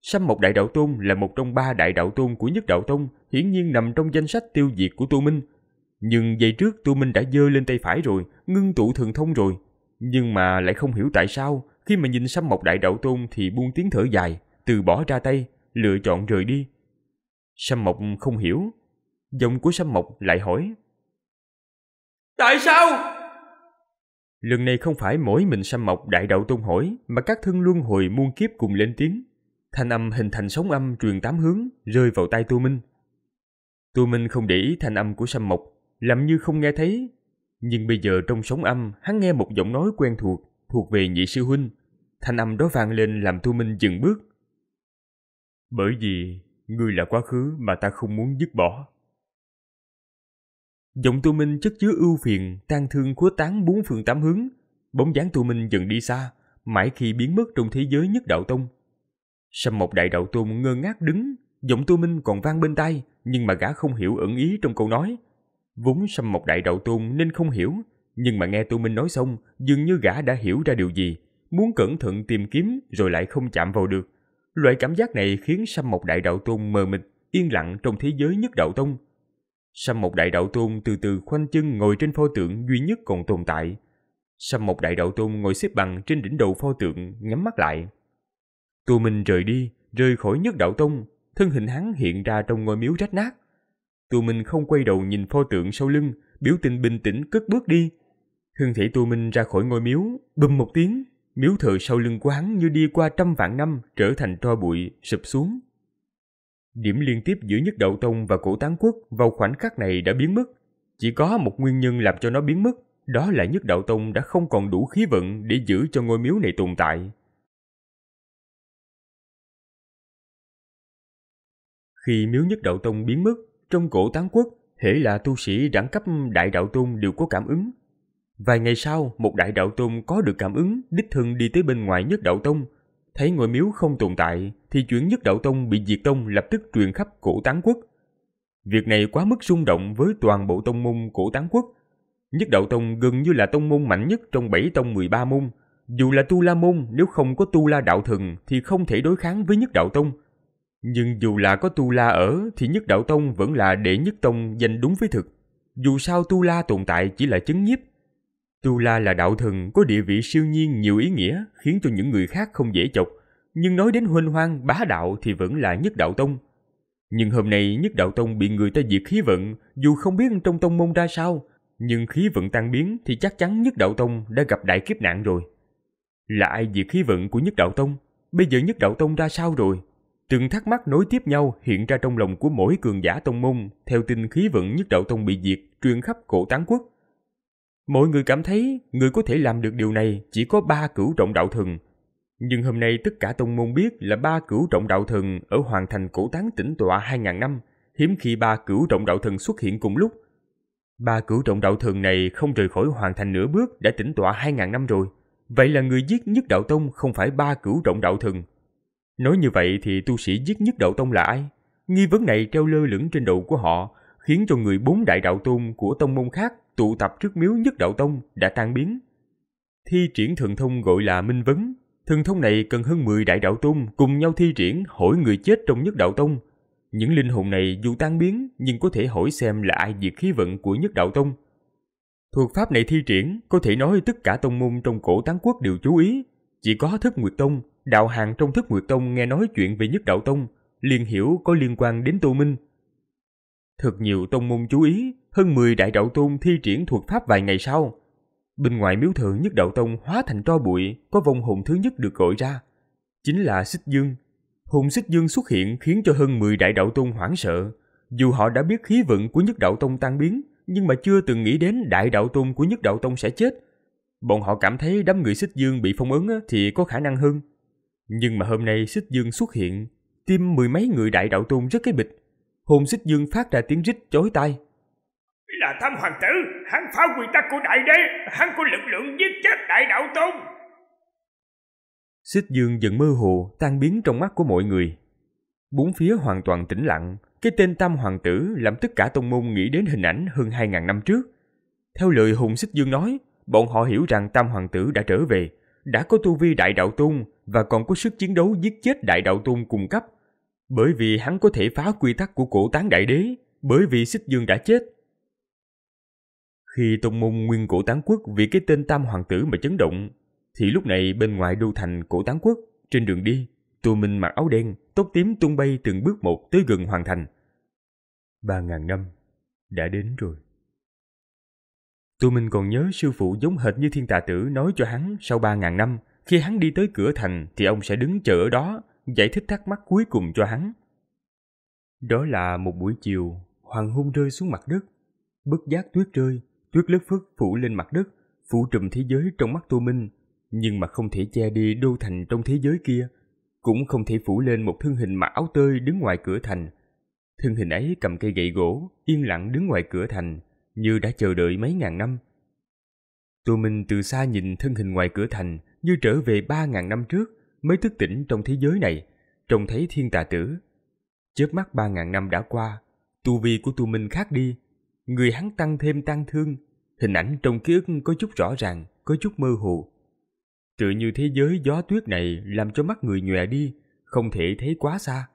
Sâm Mộc Đại Đạo Tôn là một trong ba đại đạo tôn của nhất đạo tông, hiển nhiên nằm trong danh sách tiêu diệt của tu Minh. Nhưng giây trước tu Minh đã giơ lên tay phải rồi, ngưng tụ thường thông rồi. Nhưng mà lại không hiểu tại sao, khi mà nhìn Sâm Mộc Đại Đạo Tôn thì buông tiếng thở dài, từ bỏ ra tay, lựa chọn rời đi. Sâm Mộc không hiểu. Giọng của Sâm Mộc lại hỏi. Tại sao? Lần này không phải mỗi mình Sâm Mộc đại đậu tôn hỏi mà các thân luân hồi muôn kiếp cùng lên tiếng. Thanh âm hình thành sóng âm truyền tám hướng rơi vào tai Tu Minh. Tu Minh không để ý thanh âm của Sâm Mộc, làm như không nghe thấy. Nhưng bây giờ trong sóng âm hắn nghe một giọng nói quen thuộc, thuộc về nhị sư huynh. Thanh âm đó vang lên làm Tu Minh dừng bước. Bởi vì ngươi là quá khứ mà ta không muốn dứt bỏ. Giọng tu minh chất chứa ưu phiền, tang thương khuếch tán bốn phương tám hướng. Bóng dáng tu minh dần đi xa, mãi khi biến mất trong thế giới nhất đạo tông. Sâm một Đại Đạo Tôn ngơ ngác đứng, giọng tu minh còn vang bên tai, nhưng mà gã không hiểu ẩn ý trong câu nói. Vốn Sâm một Đại Đạo Tôn nên không hiểu, nhưng mà nghe tu minh nói xong, dường như gã đã hiểu ra điều gì, muốn cẩn thận tìm kiếm rồi lại không chạm vào được. Loại cảm giác này khiến Sâm một Đại Đạo Tôn mờ mịt, yên lặng trong thế giới nhất đạo tông. Sâm Mộc Đại Đạo Tôn từ từ khoanh chân ngồi trên pho tượng duy nhất còn tồn tại. Sâm Mộc Đại Đạo Tôn ngồi xếp bằng trên đỉnh đầu pho tượng, nhắm mắt lại. Tu Minh rời đi, rời khỏi nhất đạo tông, thân hình hắn hiện ra trong ngôi miếu rách nát. Tu Minh không quay đầu nhìn pho tượng sau lưng, biểu tình bình tĩnh cất bước đi. Hương thể Tu Minh ra khỏi ngôi miếu, bùm một tiếng, miếu thờ sau lưng của hắn như đi qua trăm vạn năm trở thành tro bụi, sụp xuống. Điểm liên tiếp giữa nhất đạo tông và cổ tán quốc vào khoảnh khắc này đã biến mất. Chỉ có một nguyên nhân làm cho nó biến mất, đó là nhất đạo tông đã không còn đủ khí vận để giữ cho ngôi miếu này tồn tại. Khi miếu nhất đạo tông biến mất, trong cổ tán quốc, hễ là tu sĩ đẳng cấp đại đạo tông đều có cảm ứng. Vài ngày sau, một đại đạo tông có được cảm ứng, đích thân đi tới bên ngoài nhất đạo tông, Thấy ngôi miếu không tồn tại thì chuyển nhất đạo tông bị diệt tông lập tức truyền khắp cổ tán quốc. Việc này quá mức rung động với toàn bộ tông môn cổ tán quốc. Nhất đạo tông gần như là tông môn mạnh nhất trong bảy tông 13 môn. Dù là tu la môn nếu không có tu la đạo thần thì không thể đối kháng với nhất đạo tông. Nhưng dù là có tu la ở thì nhất đạo tông vẫn là đệ nhất tông danh đúng với thực. Dù sao tu la tồn tại chỉ là chứng nhiếp Tu La là đạo thần có địa vị siêu nhiên nhiều ý nghĩa khiến cho những người khác không dễ chọc, nhưng nói đến huênh hoang bá đạo thì vẫn là nhất đạo tông. Nhưng hôm nay nhất đạo tông bị người ta diệt khí vận, dù không biết trong tông môn ra sao, nhưng khí vận tan biến thì chắc chắn nhất đạo tông đã gặp đại kiếp nạn rồi. Là ai diệt khí vận của nhất đạo tông? Bây giờ nhất đạo tông ra sao rồi? Từng thắc mắc nối tiếp nhau hiện ra trong lòng của mỗi cường giả tông môn theo tin khí vận nhất đạo tông bị diệt truyền khắp cổ tán quốc Mọi người cảm thấy người có thể làm được điều này chỉ có ba cửu trọng đạo thần. Nhưng hôm nay tất cả tông môn biết là ba cửu trọng đạo thần ở hoàng thành cổ tán tĩnh tọa hai ngàn năm, hiếm khi ba cửu trọng đạo thần xuất hiện cùng lúc. Ba cửu trọng đạo thần này không rời khỏi hoàng thành nửa bước đã tĩnh tọa hai ngàn năm rồi. Vậy là người giết nhất đạo tông không phải ba cửu trọng đạo thần. Nói như vậy thì tu sĩ giết nhất đạo tông là ai? Nghi vấn này treo lơ lửng trên đầu của họ, khiến cho người bốn đại đạo tôn của tông môn khác tụ tập trước miếu nhất đạo tông đã tan biến. Thi triển thần thông gọi là minh vấn. Thần thông này cần hơn 10 đại đạo tông cùng nhau thi triển hỏi người chết trong nhất đạo tông. Những linh hồn này dù tan biến nhưng có thể hỏi xem là ai diệt khí vận của nhất đạo tông. Thuật pháp này thi triển có thể nói tất cả tông môn trong cổ tán quốc đều chú ý. Chỉ có thức nguyệt tông, đạo hàng trong thức nguyệt tông nghe nói chuyện về nhất đạo tông, liền hiểu có liên quan đến tô minh Thật nhiều tông môn chú ý, hơn 10 đại đạo tôn thi triển thuật pháp vài ngày sau. Bên ngoài miếu thượng nhất đạo tông hóa thành tro bụi, có vong hồn thứ nhất được gọi ra. Chính là Xích Dương. Hồn Xích Dương xuất hiện khiến cho hơn 10 đại đạo tôn hoảng sợ. Dù họ đã biết khí vận của nhất đạo tông tan biến, nhưng mà chưa từng nghĩ đến đại đạo tôn của nhất đạo tông sẽ chết. Bọn họ cảm thấy đám người Xích Dương bị phong ấn thì có khả năng hơn. Nhưng mà hôm nay Xích Dương xuất hiện, tim mười mấy người đại đạo tôn rất cái bịch, Hùng xích dương phát ra tiếng rít chối tai. Là Tam hoàng tử, hắn phá quy tắc của đại đế, hắn có lực lượng giết chết đại đạo tôn. Xích dương dần mơ hồ, tan biến trong mắt của mọi người. Bốn phía hoàn toàn tĩnh lặng, cái tên tam hoàng tử làm tất cả tông môn nghĩ đến hình ảnh hơn hai ngàn năm trước. Theo lời Hùng Xích Dương nói, bọn họ hiểu rằng tam hoàng tử đã trở về, đã có tu vi đại đạo tôn và còn có sức chiến đấu giết chết đại đạo tôn cung cấp bởi vì hắn có thể phá quy tắc của cổ tán đại đế, bởi vì xích dương đã chết. Khi tông môn nguyên cổ tán quốc vì cái tên tam hoàng tử mà chấn động, thì lúc này bên ngoài đô thành cổ tán quốc, trên đường đi, tù mình mặc áo đen, tóc tím tung bay từng bước một tới gần hoàn thành. Ba ngàn năm, đã đến rồi. Tụi mình còn nhớ sư phụ giống hệt như thiên tà tử nói cho hắn sau ba ngàn năm, khi hắn đi tới cửa thành thì ông sẽ đứng chờ ở đó, giải thích thắc mắc cuối cùng cho hắn. Đó là một buổi chiều, hoàng hôn rơi xuống mặt đất. Bất giác tuyết rơi, tuyết lớp phất phủ lên mặt đất, phủ trùm thế giới trong mắt Tô Minh, nhưng mà không thể che đi đô thành trong thế giới kia, cũng không thể phủ lên một thân hình mặc áo tơi đứng ngoài cửa thành. Thân hình ấy cầm cây gậy gỗ, yên lặng đứng ngoài cửa thành, như đã chờ đợi mấy ngàn năm. Tô Minh từ xa nhìn thân hình ngoài cửa thành như trở về ba ngàn năm trước, mới thức tỉnh trong thế giới này, trông thấy thiên tà tử. Chớp mắt ba ngàn năm đã qua, tu vi của tu minh khác đi, người hắn tăng thêm tăng thương, hình ảnh trong ký ức có chút rõ ràng, có chút mơ hồ. Tự như thế giới gió tuyết này làm cho mắt người nhòe đi, không thể thấy quá xa.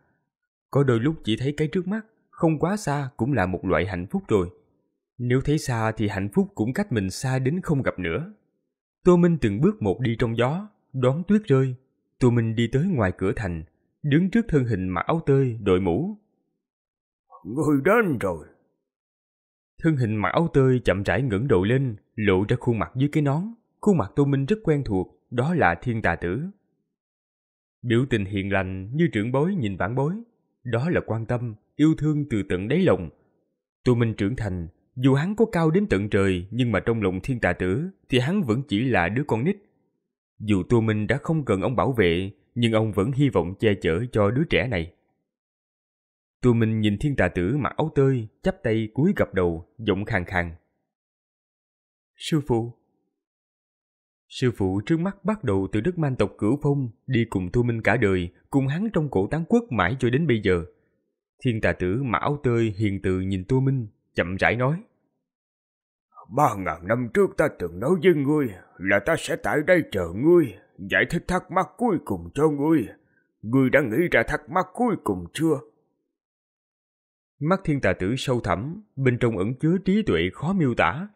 Có đôi lúc chỉ thấy cái trước mắt, không quá xa cũng là một loại hạnh phúc rồi. Nếu thấy xa thì hạnh phúc cũng cách mình xa đến không gặp nữa. Tô Minh từng bước một đi trong gió, đón tuyết rơi, tụi mình đi tới ngoài cửa thành, đứng trước thân hình mặc áo tơi, đội mũ. Người đến rồi. Thân hình mặc áo tơi chậm rãi ngẩng đầu lên, lộ ra khuôn mặt dưới cái nón. Khuôn mặt Tô Minh rất quen thuộc, đó là thiên tà tử. Biểu tình hiền lành như trưởng bối nhìn vãn bối. Đó là quan tâm, yêu thương từ tận đáy lòng. Tô Minh trưởng thành, dù hắn có cao đến tận trời nhưng mà trong lòng thiên tà tử thì hắn vẫn chỉ là đứa con nít dù Tô Minh đã không cần ông bảo vệ, nhưng ông vẫn hy vọng che chở cho đứa trẻ này. Tô Minh nhìn thiên tà tử mặc áo tơi, chắp tay cúi gập đầu, giọng khàn khàn. Sư phụ Sư phụ trước mắt bắt đầu từ đức man tộc Cửu Phong, đi cùng Tô Minh cả đời, cùng hắn trong cổ tán quốc mãi cho đến bây giờ. Thiên tà tử mặc áo tơi hiền từ nhìn Tô Minh, chậm rãi nói. Ba ngàn năm trước ta từng nói với ngươi, là ta sẽ tại đây chờ ngươi, giải thích thắc mắc cuối cùng cho ngươi. Ngươi đã nghĩ ra thắc mắc cuối cùng chưa? Mắt thiên tà tử sâu thẳm, bên trong ẩn chứa trí tuệ khó miêu tả.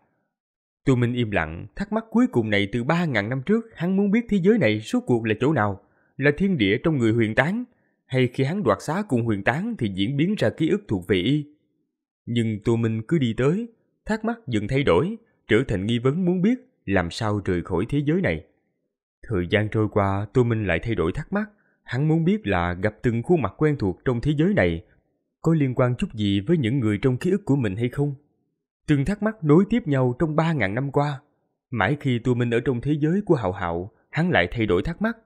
Tu Minh im lặng, thắc mắc cuối cùng này từ ba ngàn năm trước, hắn muốn biết thế giới này suốt cuộc là chỗ nào, là thiên địa trong người huyền tán, hay khi hắn đoạt xá cùng huyền tán thì diễn biến ra ký ức thuộc về y. Nhưng Tu Minh cứ đi tới, thắc mắc dần thay đổi, trở thành nghi vấn muốn biết, làm sao rời khỏi thế giới này. Thời gian trôi qua, Tô Minh lại thay đổi thắc mắc. Hắn muốn biết là gặp từng khuôn mặt quen thuộc trong thế giới này có liên quan chút gì với những người trong ký ức của mình hay không? Từng thắc mắc nối tiếp nhau trong 3.000 năm qua. Mãi khi Tô Minh ở trong thế giới của Hạo Hạo, hắn lại thay đổi thắc mắc,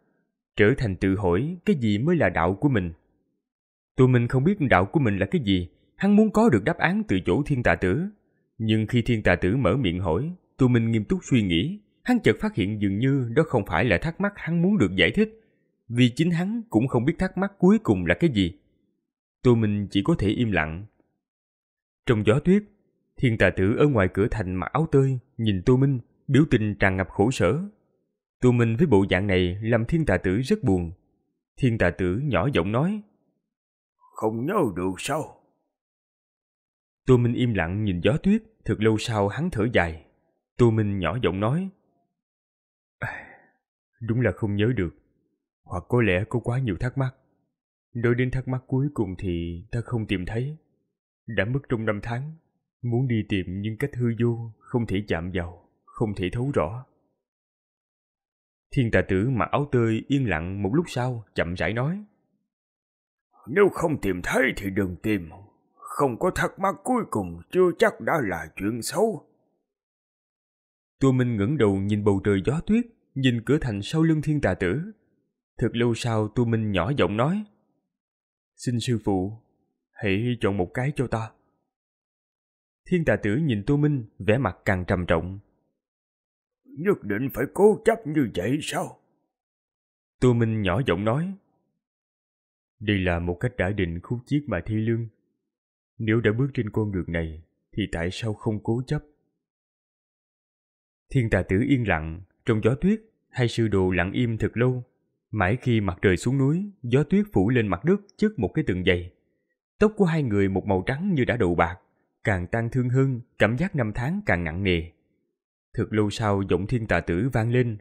trở thành tự hỏi cái gì mới là đạo của mình. Tô Minh không biết đạo của mình là cái gì, hắn muốn có được đáp án từ chỗ thiên tà tử. Nhưng khi thiên tà tử mở miệng hỏi, Tù mình nghiêm túc suy nghĩ, hắn chợt phát hiện dường như đó không phải là thắc mắc hắn muốn được giải thích, vì chính hắn cũng không biết thắc mắc cuối cùng là cái gì. Tù mình chỉ có thể im lặng. Trong gió tuyết, thiên tà tử ở ngoài cửa thành mặc áo tơi, nhìn Tô Minh, biểu tình tràn ngập khổ sở. Tô Minh với bộ dạng này làm thiên tà tử rất buồn. Thiên tà tử nhỏ giọng nói, Không nhớ được sao? Tô Minh im lặng nhìn gió tuyết, thật lâu sau hắn thở dài. Tô Minh nhỏ giọng nói. À, đúng là không nhớ được. Hoặc có lẽ có quá nhiều thắc mắc. Đối đến thắc mắc cuối cùng thì ta không tìm thấy. Đã mất trong năm tháng, muốn đi tìm nhưng cách hư vô, không thể chạm vào, không thể thấu rõ. Thiên tà tử mặc áo tơi yên lặng một lúc sau chậm rãi nói. Nếu không tìm thấy thì đừng tìm, không có thắc mắc cuối cùng chưa chắc đã là chuyện xấu. Tô Minh ngẩng đầu nhìn bầu trời gió tuyết, nhìn cửa thành sau lưng thiên tà tử. Thật lâu sau Tô Minh nhỏ giọng nói. Xin sư phụ, hãy chọn một cái cho ta. Thiên tà tử nhìn Tô Minh, vẻ mặt càng trầm trọng. Nhất định phải cố chấp như vậy sao? Tô Minh nhỏ giọng nói. Đây là một cách đã định khúc chiết mà thi lương. Nếu đã bước trên con đường này, thì tại sao không cố chấp? Thiên tà tử yên lặng, trong gió tuyết, hai sư đồ lặng im thật lâu. Mãi khi mặt trời xuống núi, gió tuyết phủ lên mặt đất trước một cái tường dày. Tóc của hai người một màu trắng như đã đậu bạc, càng tan thương hơn, cảm giác năm tháng càng nặng nề. Thật lâu sau giọng thiên tà tử vang lên.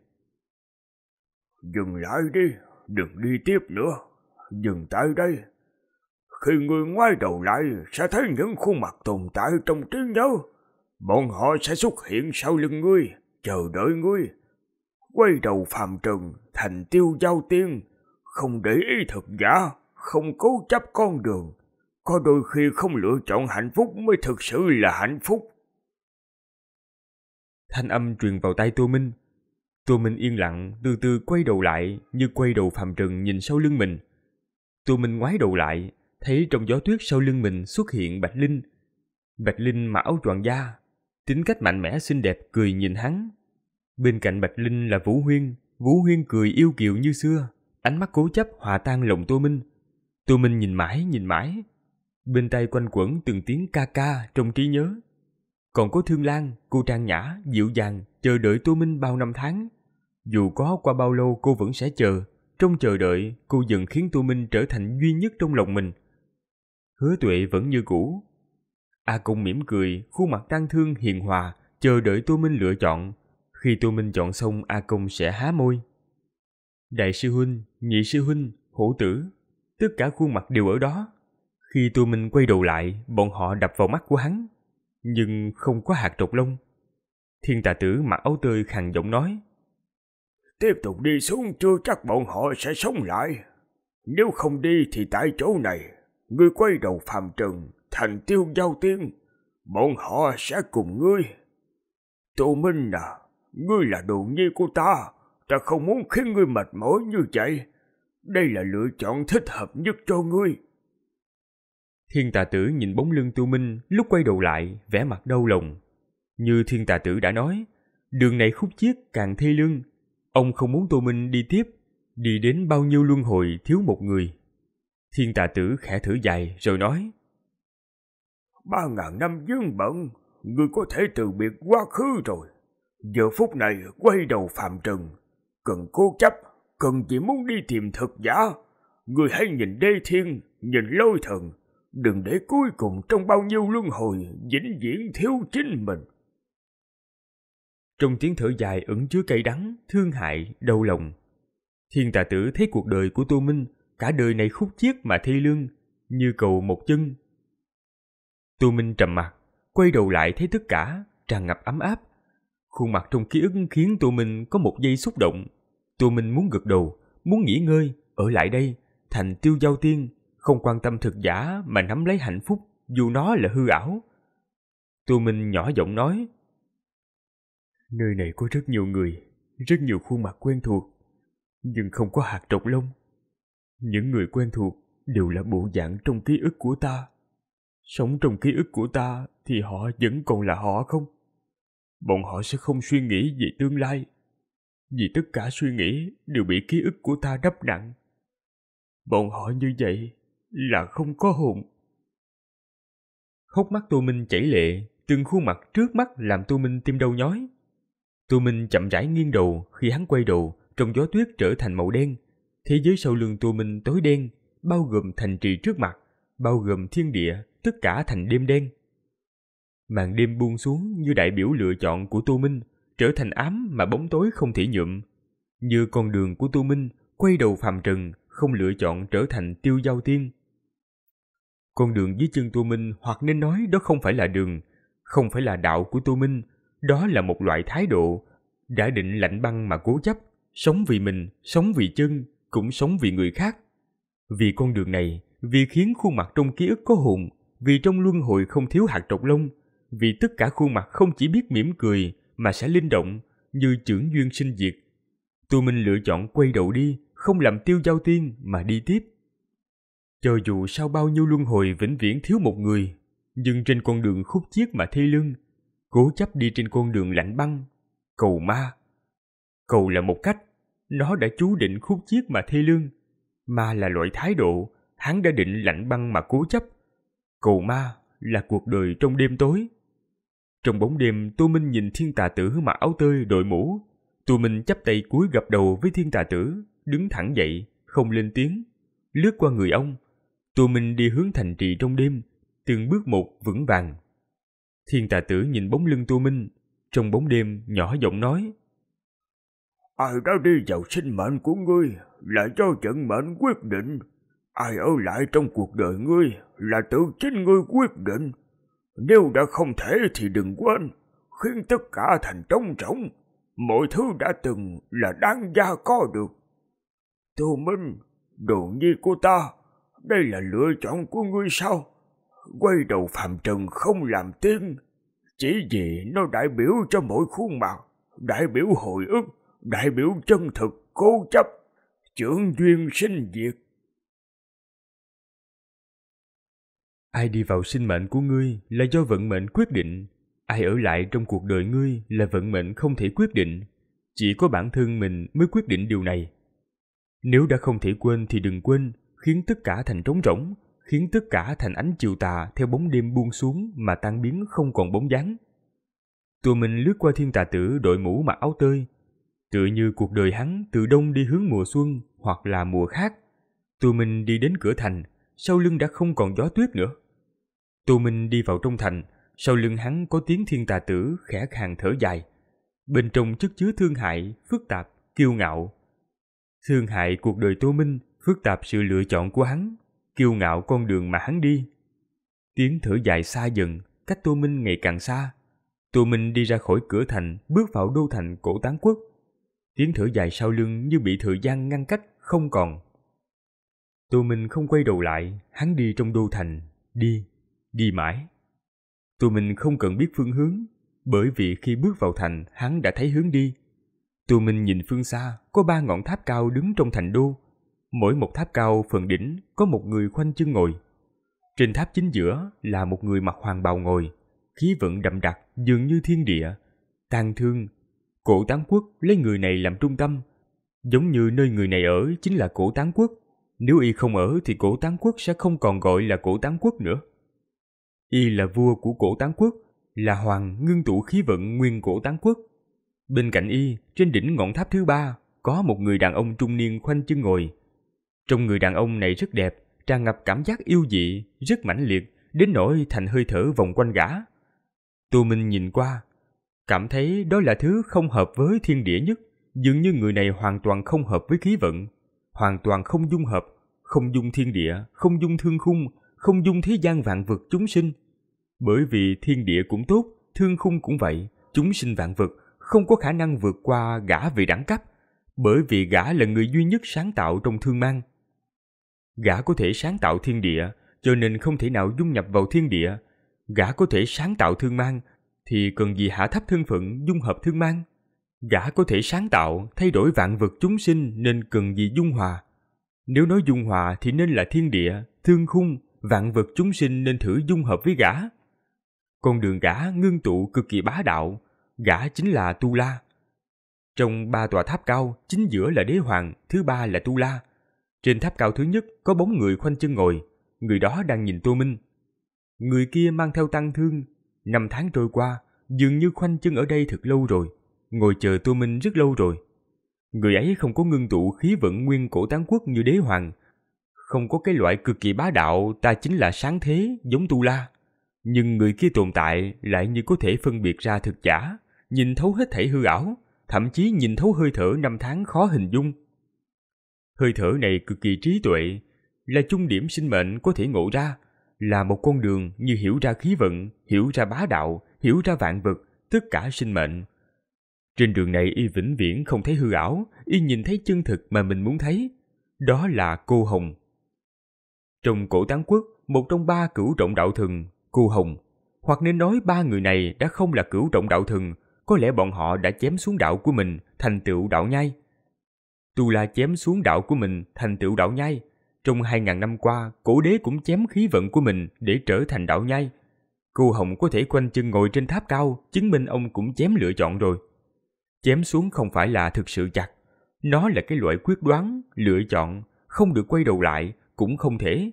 Dừng lại đi, đừng đi tiếp nữa, dừng tại đây. Khi người ngoái đầu lại sẽ thấy những khuôn mặt tồn tại trong trí nhớ Bọn họ sẽ xuất hiện sau lưng ngươi, chờ đợi ngươi. Quay đầu phàm trần, thành tiêu giao tiên, không để ý thật giả, không cố chấp con đường. Có đôi khi không lựa chọn hạnh phúc mới thực sự là hạnh phúc. Thanh âm truyền vào tay Tô Minh. Tô Minh yên lặng, từ từ quay đầu lại như quay đầu phàm trần nhìn sau lưng mình. Tô Minh ngoái đầu lại, thấy trong gió tuyết sau lưng mình xuất hiện Bạch Linh. Bạch Linh mặc áo choàng da, tính cách mạnh mẽ xinh đẹp cười nhìn hắn. Bên cạnh Bạch Linh là Vũ Huyên, Vũ Huyên cười yêu kiều như xưa, ánh mắt cố chấp hòa tan lòng Tô Minh. Tô Minh nhìn mãi nhìn mãi, bên tay quanh quẩn từng tiếng ca ca trong trí nhớ. Còn có Thương Lan, cô trang nhã, dịu dàng, chờ đợi Tô Minh bao năm tháng. Dù có qua bao lâu cô vẫn sẽ chờ, trong chờ đợi cô dần khiến Tô Minh trở thành duy nhất trong lòng mình. Hứa tuệ vẫn như cũ, A Cung mỉm cười, khuôn mặt tăng thương hiền hòa, chờ đợi Tô Minh lựa chọn. Khi Tô Minh chọn xong A Cung sẽ há môi. Đại sư Huynh, nhị sư Huynh, hổ tử, tất cả khuôn mặt đều ở đó. Khi Tô Minh quay đầu lại, bọn họ đập vào mắt của hắn. Nhưng không có hạt trọc lông. Thiên tà tử mặc áo tơi khàn giọng nói. Tiếp tục đi xuống chưa chắc bọn họ sẽ sống lại. Nếu không đi thì tại chỗ này, ngươi quay đầu phàm trần, thành tiêu giao tiên, bọn họ sẽ cùng ngươi. Tô Minh à, ngươi là đồ nhi của ta, ta không muốn khiến ngươi mệt mỏi như vậy. Đây là lựa chọn thích hợp nhất cho ngươi. Thiên tà tử nhìn bóng lưng Tô Minh lúc quay đầu lại, vẻ mặt đau lòng. Như thiên tà tử đã nói, đường này khúc chiết càng thê lương. Ông không muốn Tô Minh đi tiếp, đi đến bao nhiêu luân hồi thiếu một người. Thiên tà tử khẽ thở dài rồi nói ba ngàn năm dương bận, người có thể từ biệt quá khứ rồi. Giờ phút này quay đầu phạm trần, cần cố chấp, cần chỉ muốn đi tìm thật giả. Người hãy nhìn đê thiên, nhìn lôi thần, đừng để cuối cùng trong bao nhiêu luân hồi vĩnh viễn thiếu chính mình. Trong tiếng thở dài ẩn chứa cay đắng, thương hại, đau lòng. Thiên tà tử thấy cuộc đời của Tô Minh, cả đời này khúc chiết mà thi lương, như cầu một chân Tu Minh trầm mặt, quay đầu lại thấy tất cả tràn ngập ấm áp. Khuôn mặt trong ký ức khiến Tu Minh có một giây xúc động. Tu Minh muốn gật đầu, muốn nghỉ ngơi, ở lại đây, thành tiêu giao tiên, không quan tâm thực giả mà nắm lấy hạnh phúc dù nó là hư ảo. Tu Minh nhỏ giọng nói, Nơi này có rất nhiều người, rất nhiều khuôn mặt quen thuộc, nhưng không có hạt trọc lông. Những người quen thuộc đều là bộ dạng trong ký ức của ta sống trong ký ức của ta thì họ vẫn còn là họ không? Bọn họ sẽ không suy nghĩ về tương lai, vì tất cả suy nghĩ đều bị ký ức của ta đắp nặng. Bọn họ như vậy là không có hồn. Hốc mắt Tô Minh chảy lệ, từng khuôn mặt trước mắt làm Tô Minh tim đau nhói. Tô Minh chậm rãi nghiêng đầu khi hắn quay đầu, trong gió tuyết trở thành màu đen. Thế giới sau lưng Tô Minh tối đen, bao gồm thành trì trước mặt, bao gồm thiên địa tất cả thành đêm đen. Màn đêm buông xuống như đại biểu lựa chọn của Tô Minh, trở thành ám mà bóng tối không thể nhuộm. Như con đường của Tô Minh, quay đầu phàm trần, không lựa chọn trở thành tiêu giao tiên. Con đường dưới chân Tô Minh hoặc nên nói đó không phải là đường, không phải là đạo của Tô Minh, đó là một loại thái độ, đã định lạnh băng mà cố chấp, sống vì mình, sống vì chân, cũng sống vì người khác. Vì con đường này, vì khiến khuôn mặt trong ký ức có hồn vì trong luân hồi không thiếu hạt trọc lông, vì tất cả khuôn mặt không chỉ biết mỉm cười mà sẽ linh động như trưởng duyên sinh diệt. Tu Minh lựa chọn quay đầu đi, không làm tiêu giao tiên mà đi tiếp. Cho dù sau bao nhiêu luân hồi vĩnh viễn thiếu một người, nhưng trên con đường khúc chiết mà thi lưng, cố chấp đi trên con đường lạnh băng, cầu ma. Cầu là một cách, nó đã chú định khúc chiết mà thi lưng, ma là loại thái độ, hắn đã định lạnh băng mà cố chấp. Cầu ma là cuộc đời trong đêm tối. Trong bóng đêm, Tô Minh nhìn thiên tà tử mặc áo tơi đội mũ. Tô Minh chắp tay cúi gập đầu với thiên tà tử, đứng thẳng dậy, không lên tiếng. Lướt qua người ông, Tô Minh đi hướng thành trì trong đêm, từng bước một vững vàng. Thiên tà tử nhìn bóng lưng Tô Minh, trong bóng đêm nhỏ giọng nói. Ai đã đi vào sinh mệnh của ngươi là do trận mệnh quyết định. Ai ở lại trong cuộc đời ngươi là tự chính ngươi quyết định. Nếu đã không thể thì đừng quên, khiến tất cả thành trống trống. Mọi thứ đã từng là đáng gia có được. Tô Minh, đồ nhi của ta, đây là lựa chọn của ngươi sao? Quay đầu phạm trần không làm tiếng, chỉ vì nó đại biểu cho mỗi khuôn mặt, đại biểu hồi ức, đại biểu chân thực, cố chấp, trưởng duyên sinh diệt ai đi vào sinh mệnh của ngươi là do vận mệnh quyết định ai ở lại trong cuộc đời ngươi là vận mệnh không thể quyết định chỉ có bản thân mình mới quyết định điều này nếu đã không thể quên thì đừng quên khiến tất cả thành trống rỗng khiến tất cả thành ánh chiều tà theo bóng đêm buông xuống mà tan biến không còn bóng dáng tụi mình lướt qua thiên tà tử đội mũ mặc áo tơi tựa như cuộc đời hắn từ đông đi hướng mùa xuân hoặc là mùa khác tụi mình đi đến cửa thành sau lưng đã không còn gió tuyết nữa. Tô Minh đi vào trong thành, sau lưng hắn có tiếng thiên tà tử khẽ khàng thở dài. Bên trong chất chứa thương hại, phức tạp, kiêu ngạo. Thương hại cuộc đời Tô Minh, phức tạp sự lựa chọn của hắn, kiêu ngạo con đường mà hắn đi. Tiếng thở dài xa dần, cách Tô Minh ngày càng xa. Tô Minh đi ra khỏi cửa thành, bước vào đô thành cổ tán quốc. Tiếng thở dài sau lưng như bị thời gian ngăn cách, không còn. Tụi mình không quay đầu lại, hắn đi trong đô thành, đi, đi mãi. Tụi mình không cần biết phương hướng, bởi vì khi bước vào thành hắn đã thấy hướng đi. Tụi mình nhìn phương xa, có ba ngọn tháp cao đứng trong thành đô. Mỗi một tháp cao phần đỉnh có một người khoanh chân ngồi. Trên tháp chính giữa là một người mặc hoàng bào ngồi, khí vận đậm đặc dường như thiên địa, tang thương. Cổ tán quốc lấy người này làm trung tâm, giống như nơi người này ở chính là cổ tán quốc. Nếu y không ở thì cổ tán quốc sẽ không còn gọi là cổ tán quốc nữa. Y là vua của cổ tán quốc, là hoàng ngưng tụ khí vận nguyên cổ tán quốc. Bên cạnh y, trên đỉnh ngọn tháp thứ ba, có một người đàn ông trung niên khoanh chân ngồi. Trong người đàn ông này rất đẹp, tràn ngập cảm giác yêu dị, rất mãnh liệt, đến nỗi thành hơi thở vòng quanh gã. Tô Minh nhìn qua, cảm thấy đó là thứ không hợp với thiên địa nhất, dường như người này hoàn toàn không hợp với khí vận hoàn toàn không dung hợp, không dung thiên địa, không dung thương khung, không dung thế gian vạn vật chúng sinh. Bởi vì thiên địa cũng tốt, thương khung cũng vậy, chúng sinh vạn vật không có khả năng vượt qua gã vị đẳng cấp, bởi vì gã là người duy nhất sáng tạo trong thương mang. Gã có thể sáng tạo thiên địa, cho nên không thể nào dung nhập vào thiên địa. Gã có thể sáng tạo thương mang, thì cần gì hạ thấp thân phận dung hợp thương mang? gã có thể sáng tạo thay đổi vạn vật chúng sinh nên cần gì dung hòa nếu nói dung hòa thì nên là thiên địa thương khung vạn vật chúng sinh nên thử dung hợp với gã con đường gã ngưng tụ cực kỳ bá đạo gã chính là tu la trong ba tòa tháp cao chính giữa là đế hoàng thứ ba là tu la trên tháp cao thứ nhất có bóng người khoanh chân ngồi người đó đang nhìn tô minh người kia mang theo tăng thương năm tháng trôi qua dường như khoanh chân ở đây thật lâu rồi ngồi chờ Tô Minh rất lâu rồi. Người ấy không có ngưng tụ khí vận nguyên cổ tán quốc như đế hoàng, không có cái loại cực kỳ bá đạo ta chính là sáng thế giống Tu La. Nhưng người kia tồn tại lại như có thể phân biệt ra thực giả, nhìn thấu hết thảy hư ảo, thậm chí nhìn thấu hơi thở năm tháng khó hình dung. Hơi thở này cực kỳ trí tuệ, là chung điểm sinh mệnh có thể ngộ ra, là một con đường như hiểu ra khí vận, hiểu ra bá đạo, hiểu ra vạn vật, tất cả sinh mệnh. Trên đường này y vĩnh viễn không thấy hư ảo, y nhìn thấy chân thực mà mình muốn thấy. Đó là cô Hồng. Trong cổ tán quốc, một trong ba cửu trọng đạo thần, cô Hồng. Hoặc nên nói ba người này đã không là cửu trọng đạo thần, có lẽ bọn họ đã chém xuống đạo của mình thành tựu đạo nhai. Tu La chém xuống đạo của mình thành tựu đạo nhai. Trong hai ngàn năm qua, cổ đế cũng chém khí vận của mình để trở thành đạo nhai. Cô Hồng có thể quanh chân ngồi trên tháp cao, chứng minh ông cũng chém lựa chọn rồi. Chém xuống không phải là thực sự chặt, nó là cái loại quyết đoán, lựa chọn, không được quay đầu lại, cũng không thể.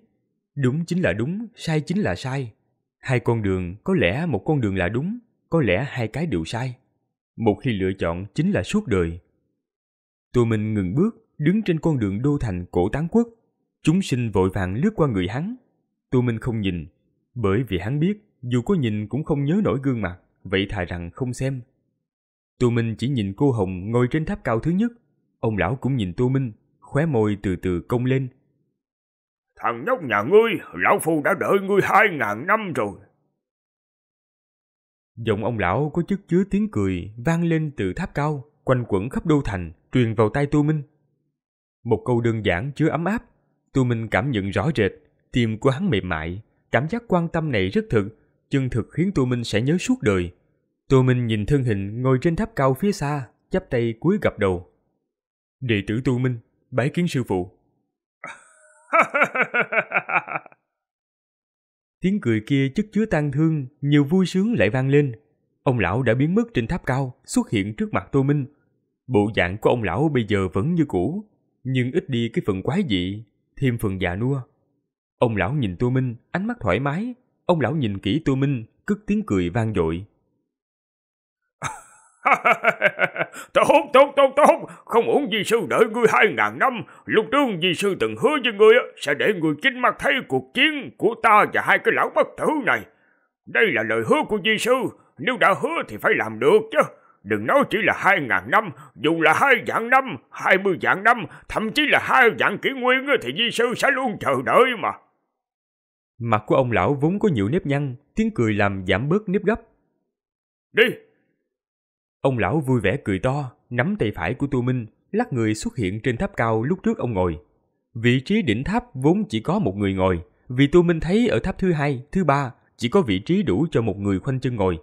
Đúng chính là đúng, sai chính là sai. Hai con đường, có lẽ một con đường là đúng, có lẽ hai cái đều sai. Một khi lựa chọn chính là suốt đời. Tụi mình ngừng bước, đứng trên con đường đô thành cổ tán quốc. Chúng sinh vội vàng lướt qua người hắn. Tụi mình không nhìn, bởi vì hắn biết, dù có nhìn cũng không nhớ nổi gương mặt, vậy thà rằng không xem. Tô Minh chỉ nhìn cô Hồng ngồi trên tháp cao thứ nhất. Ông lão cũng nhìn Tô Minh, khóe môi từ từ cong lên. Thằng nhóc nhà ngươi, lão phu đã đợi ngươi hai ngàn năm rồi. Giọng ông lão có chất chứa tiếng cười vang lên từ tháp cao, quanh quẩn khắp đô thành, truyền vào tai Tô Minh. Một câu đơn giản chứa ấm áp, Tô Minh cảm nhận rõ rệt, tim của hắn mềm mại, cảm giác quan tâm này rất thực, chân thực khiến Tô Minh sẽ nhớ suốt đời. Tô Minh nhìn thân hình ngồi trên tháp cao phía xa, chắp tay cúi gập đầu. Đệ tử Tô Minh, bái kiến sư phụ. Tiếng cười kia chất chứa tang thương, nhiều vui sướng lại vang lên. Ông lão đã biến mất trên tháp cao, xuất hiện trước mặt Tô Minh. Bộ dạng của ông lão bây giờ vẫn như cũ, nhưng ít đi cái phần quái dị, thêm phần già nua. Ông lão nhìn Tô Minh, ánh mắt thoải mái. Ông lão nhìn kỹ Tô Minh, cất tiếng cười vang dội. tốt, tốt, tốt, tốt, không uổng di sư đợi ngươi hai ngàn năm. Lúc trước di sư từng hứa với ngươi sẽ để ngươi chính mắt thấy cuộc chiến của ta và hai cái lão bất tử này. Đây là lời hứa của di sư, nếu đã hứa thì phải làm được chứ. Đừng nói chỉ là hai ngàn năm, dù là hai vạn năm, hai mươi vạn năm, thậm chí là hai vạn kỷ nguyên thì di sư sẽ luôn chờ đợi mà. Mặt của ông lão vốn có nhiều nếp nhăn, tiếng cười làm giảm bớt nếp gấp. Đi, Ông lão vui vẻ cười to, nắm tay phải của Tu Minh, lắc người xuất hiện trên tháp cao lúc trước ông ngồi. Vị trí đỉnh tháp vốn chỉ có một người ngồi, vì Tu Minh thấy ở tháp thứ hai, thứ ba chỉ có vị trí đủ cho một người khoanh chân ngồi.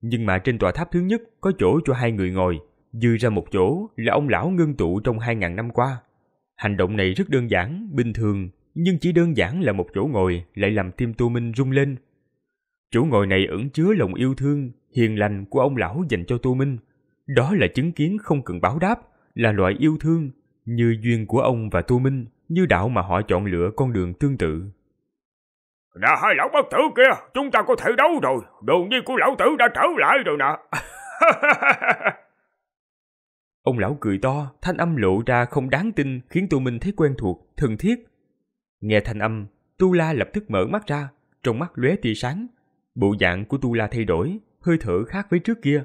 Nhưng mà trên tòa tháp thứ nhất có chỗ cho hai người ngồi, dư ra một chỗ là ông lão ngưng tụ trong hai ngàn năm qua. Hành động này rất đơn giản, bình thường, nhưng chỉ đơn giản là một chỗ ngồi lại làm tim Tu Minh rung lên Chỗ ngồi này ẩn chứa lòng yêu thương, hiền lành của ông lão dành cho Tô Minh. Đó là chứng kiến không cần báo đáp, là loại yêu thương, như duyên của ông và Tô Minh, như đạo mà họ chọn lựa con đường tương tự. Nè hai lão bất tử kia, chúng ta có thể đấu rồi, đồn nhiên của lão tử đã trở lại rồi nè. ông lão cười to, thanh âm lộ ra không đáng tin khiến Tô Minh thấy quen thuộc, thân thiết. Nghe thanh âm, Tu La lập tức mở mắt ra, trong mắt lóe tia sáng, Bộ dạng của Tu La thay đổi, hơi thở khác với trước kia.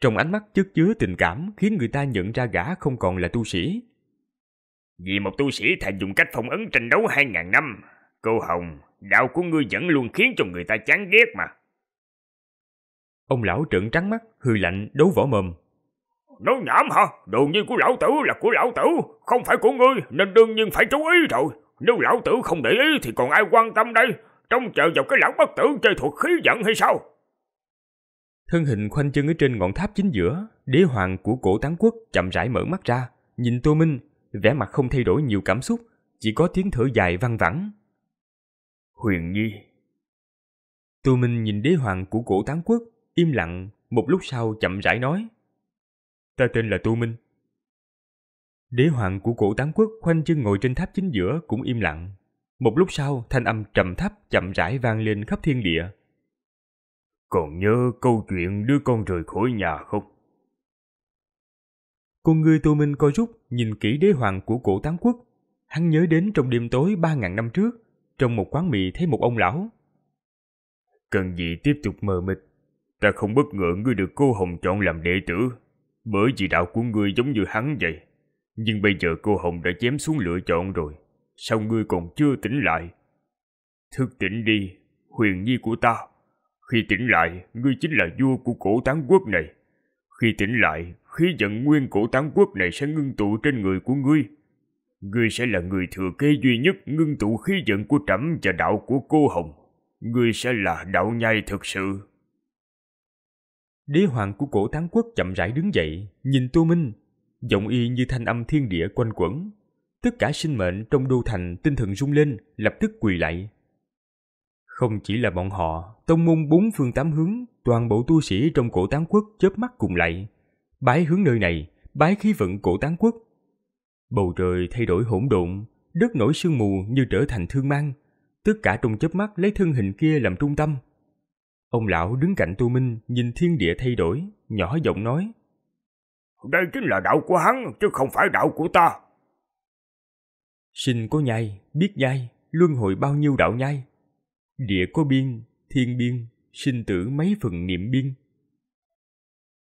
Trong ánh mắt chất chứa tình cảm khiến người ta nhận ra gã không còn là tu sĩ. Vì một tu sĩ thà dùng cách phong ấn tranh đấu hai ngàn năm, cô Hồng, đạo của ngươi vẫn luôn khiến cho người ta chán ghét mà. Ông lão trợn trắng mắt, hư lạnh, đấu võ mồm. Nói nhảm hả? Đồ nhi của lão tử là của lão tử, không phải của ngươi, nên đương nhiên phải chú ý rồi. Nếu lão tử không để ý thì còn ai quan tâm đây? trông chờ vào cái lão bất tử chơi thuật khí giận hay sao? Thân hình khoanh chân ở trên ngọn tháp chính giữa, đế hoàng của cổ tán quốc chậm rãi mở mắt ra, nhìn Tô Minh, vẻ mặt không thay đổi nhiều cảm xúc, chỉ có tiếng thở dài văng vẳng. Huyền Nhi Tô Minh nhìn đế hoàng của cổ tán quốc, im lặng, một lúc sau chậm rãi nói. Ta tên là Tô Minh. Đế hoàng của cổ tán quốc khoanh chân ngồi trên tháp chính giữa cũng im lặng, một lúc sau, thanh âm trầm thấp chậm rãi vang lên khắp thiên địa. Còn nhớ câu chuyện đưa con rời khỏi nhà không? Con người Tô Minh co rút nhìn kỹ đế hoàng của cổ tán quốc. Hắn nhớ đến trong đêm tối ba ngàn năm trước, trong một quán mì thấy một ông lão. Cần gì tiếp tục mờ mịt, ta không bất ngờ ngươi được cô Hồng chọn làm đệ tử, bởi vì đạo của ngươi giống như hắn vậy. Nhưng bây giờ cô Hồng đã chém xuống lựa chọn rồi, sao ngươi còn chưa tỉnh lại? Thức tỉnh đi, huyền nhi của ta. Khi tỉnh lại, ngươi chính là vua của cổ tán quốc này. Khi tỉnh lại, khí vận nguyên cổ tán quốc này sẽ ngưng tụ trên người của ngươi. Ngươi sẽ là người thừa kế duy nhất ngưng tụ khí vận của trẫm và đạo của cô Hồng. Ngươi sẽ là đạo nhai thực sự. Đế hoàng của cổ tán quốc chậm rãi đứng dậy, nhìn Tô Minh. Giọng y như thanh âm thiên địa quanh quẩn, tất cả sinh mệnh trong đô thành tinh thần rung lên, lập tức quỳ lại. Không chỉ là bọn họ, tông môn bốn phương tám hướng, toàn bộ tu sĩ trong cổ tán quốc chớp mắt cùng lại. Bái hướng nơi này, bái khí vận cổ tán quốc. Bầu trời thay đổi hỗn độn, đất nổi sương mù như trở thành thương mang. Tất cả trong chớp mắt lấy thân hình kia làm trung tâm. Ông lão đứng cạnh tu Minh nhìn thiên địa thay đổi, nhỏ giọng nói. Đây chính là đạo của hắn chứ không phải đạo của ta. Sinh có nhai, biết nhai, luân hồi bao nhiêu đạo nhai. Địa có biên, thiên biên, sinh tử mấy phần niệm biên.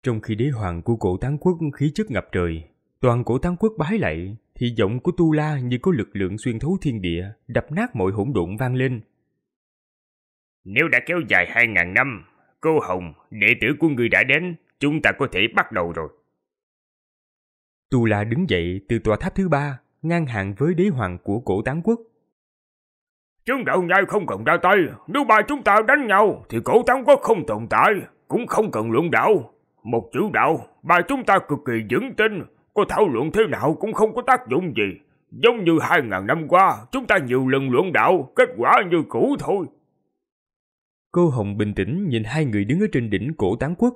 Trong khi đế hoàng của cổ tán quốc khí chất ngập trời, toàn cổ tán quốc bái lạy thì giọng của Tu La như có lực lượng xuyên thấu thiên địa, đập nát mọi hỗn độn vang lên. Nếu đã kéo dài hai ngàn năm, cô Hồng, đệ tử của người đã đến, chúng ta có thể bắt đầu rồi. Tu La đứng dậy từ tòa tháp thứ ba, ngang hàng với đế hoàng của cổ tán quốc. Trương đạo nhai không cần ra tay, nếu ba chúng ta đánh nhau thì cổ tán quốc không tồn tại, cũng không cần luận đạo. Một chữ đạo, ba chúng ta cực kỳ vững tin, có thảo luận thế nào cũng không có tác dụng gì. Giống như hai ngàn năm qua, chúng ta nhiều lần luận đạo, kết quả như cũ thôi. Cô Hồng bình tĩnh nhìn hai người đứng ở trên đỉnh cổ tán quốc.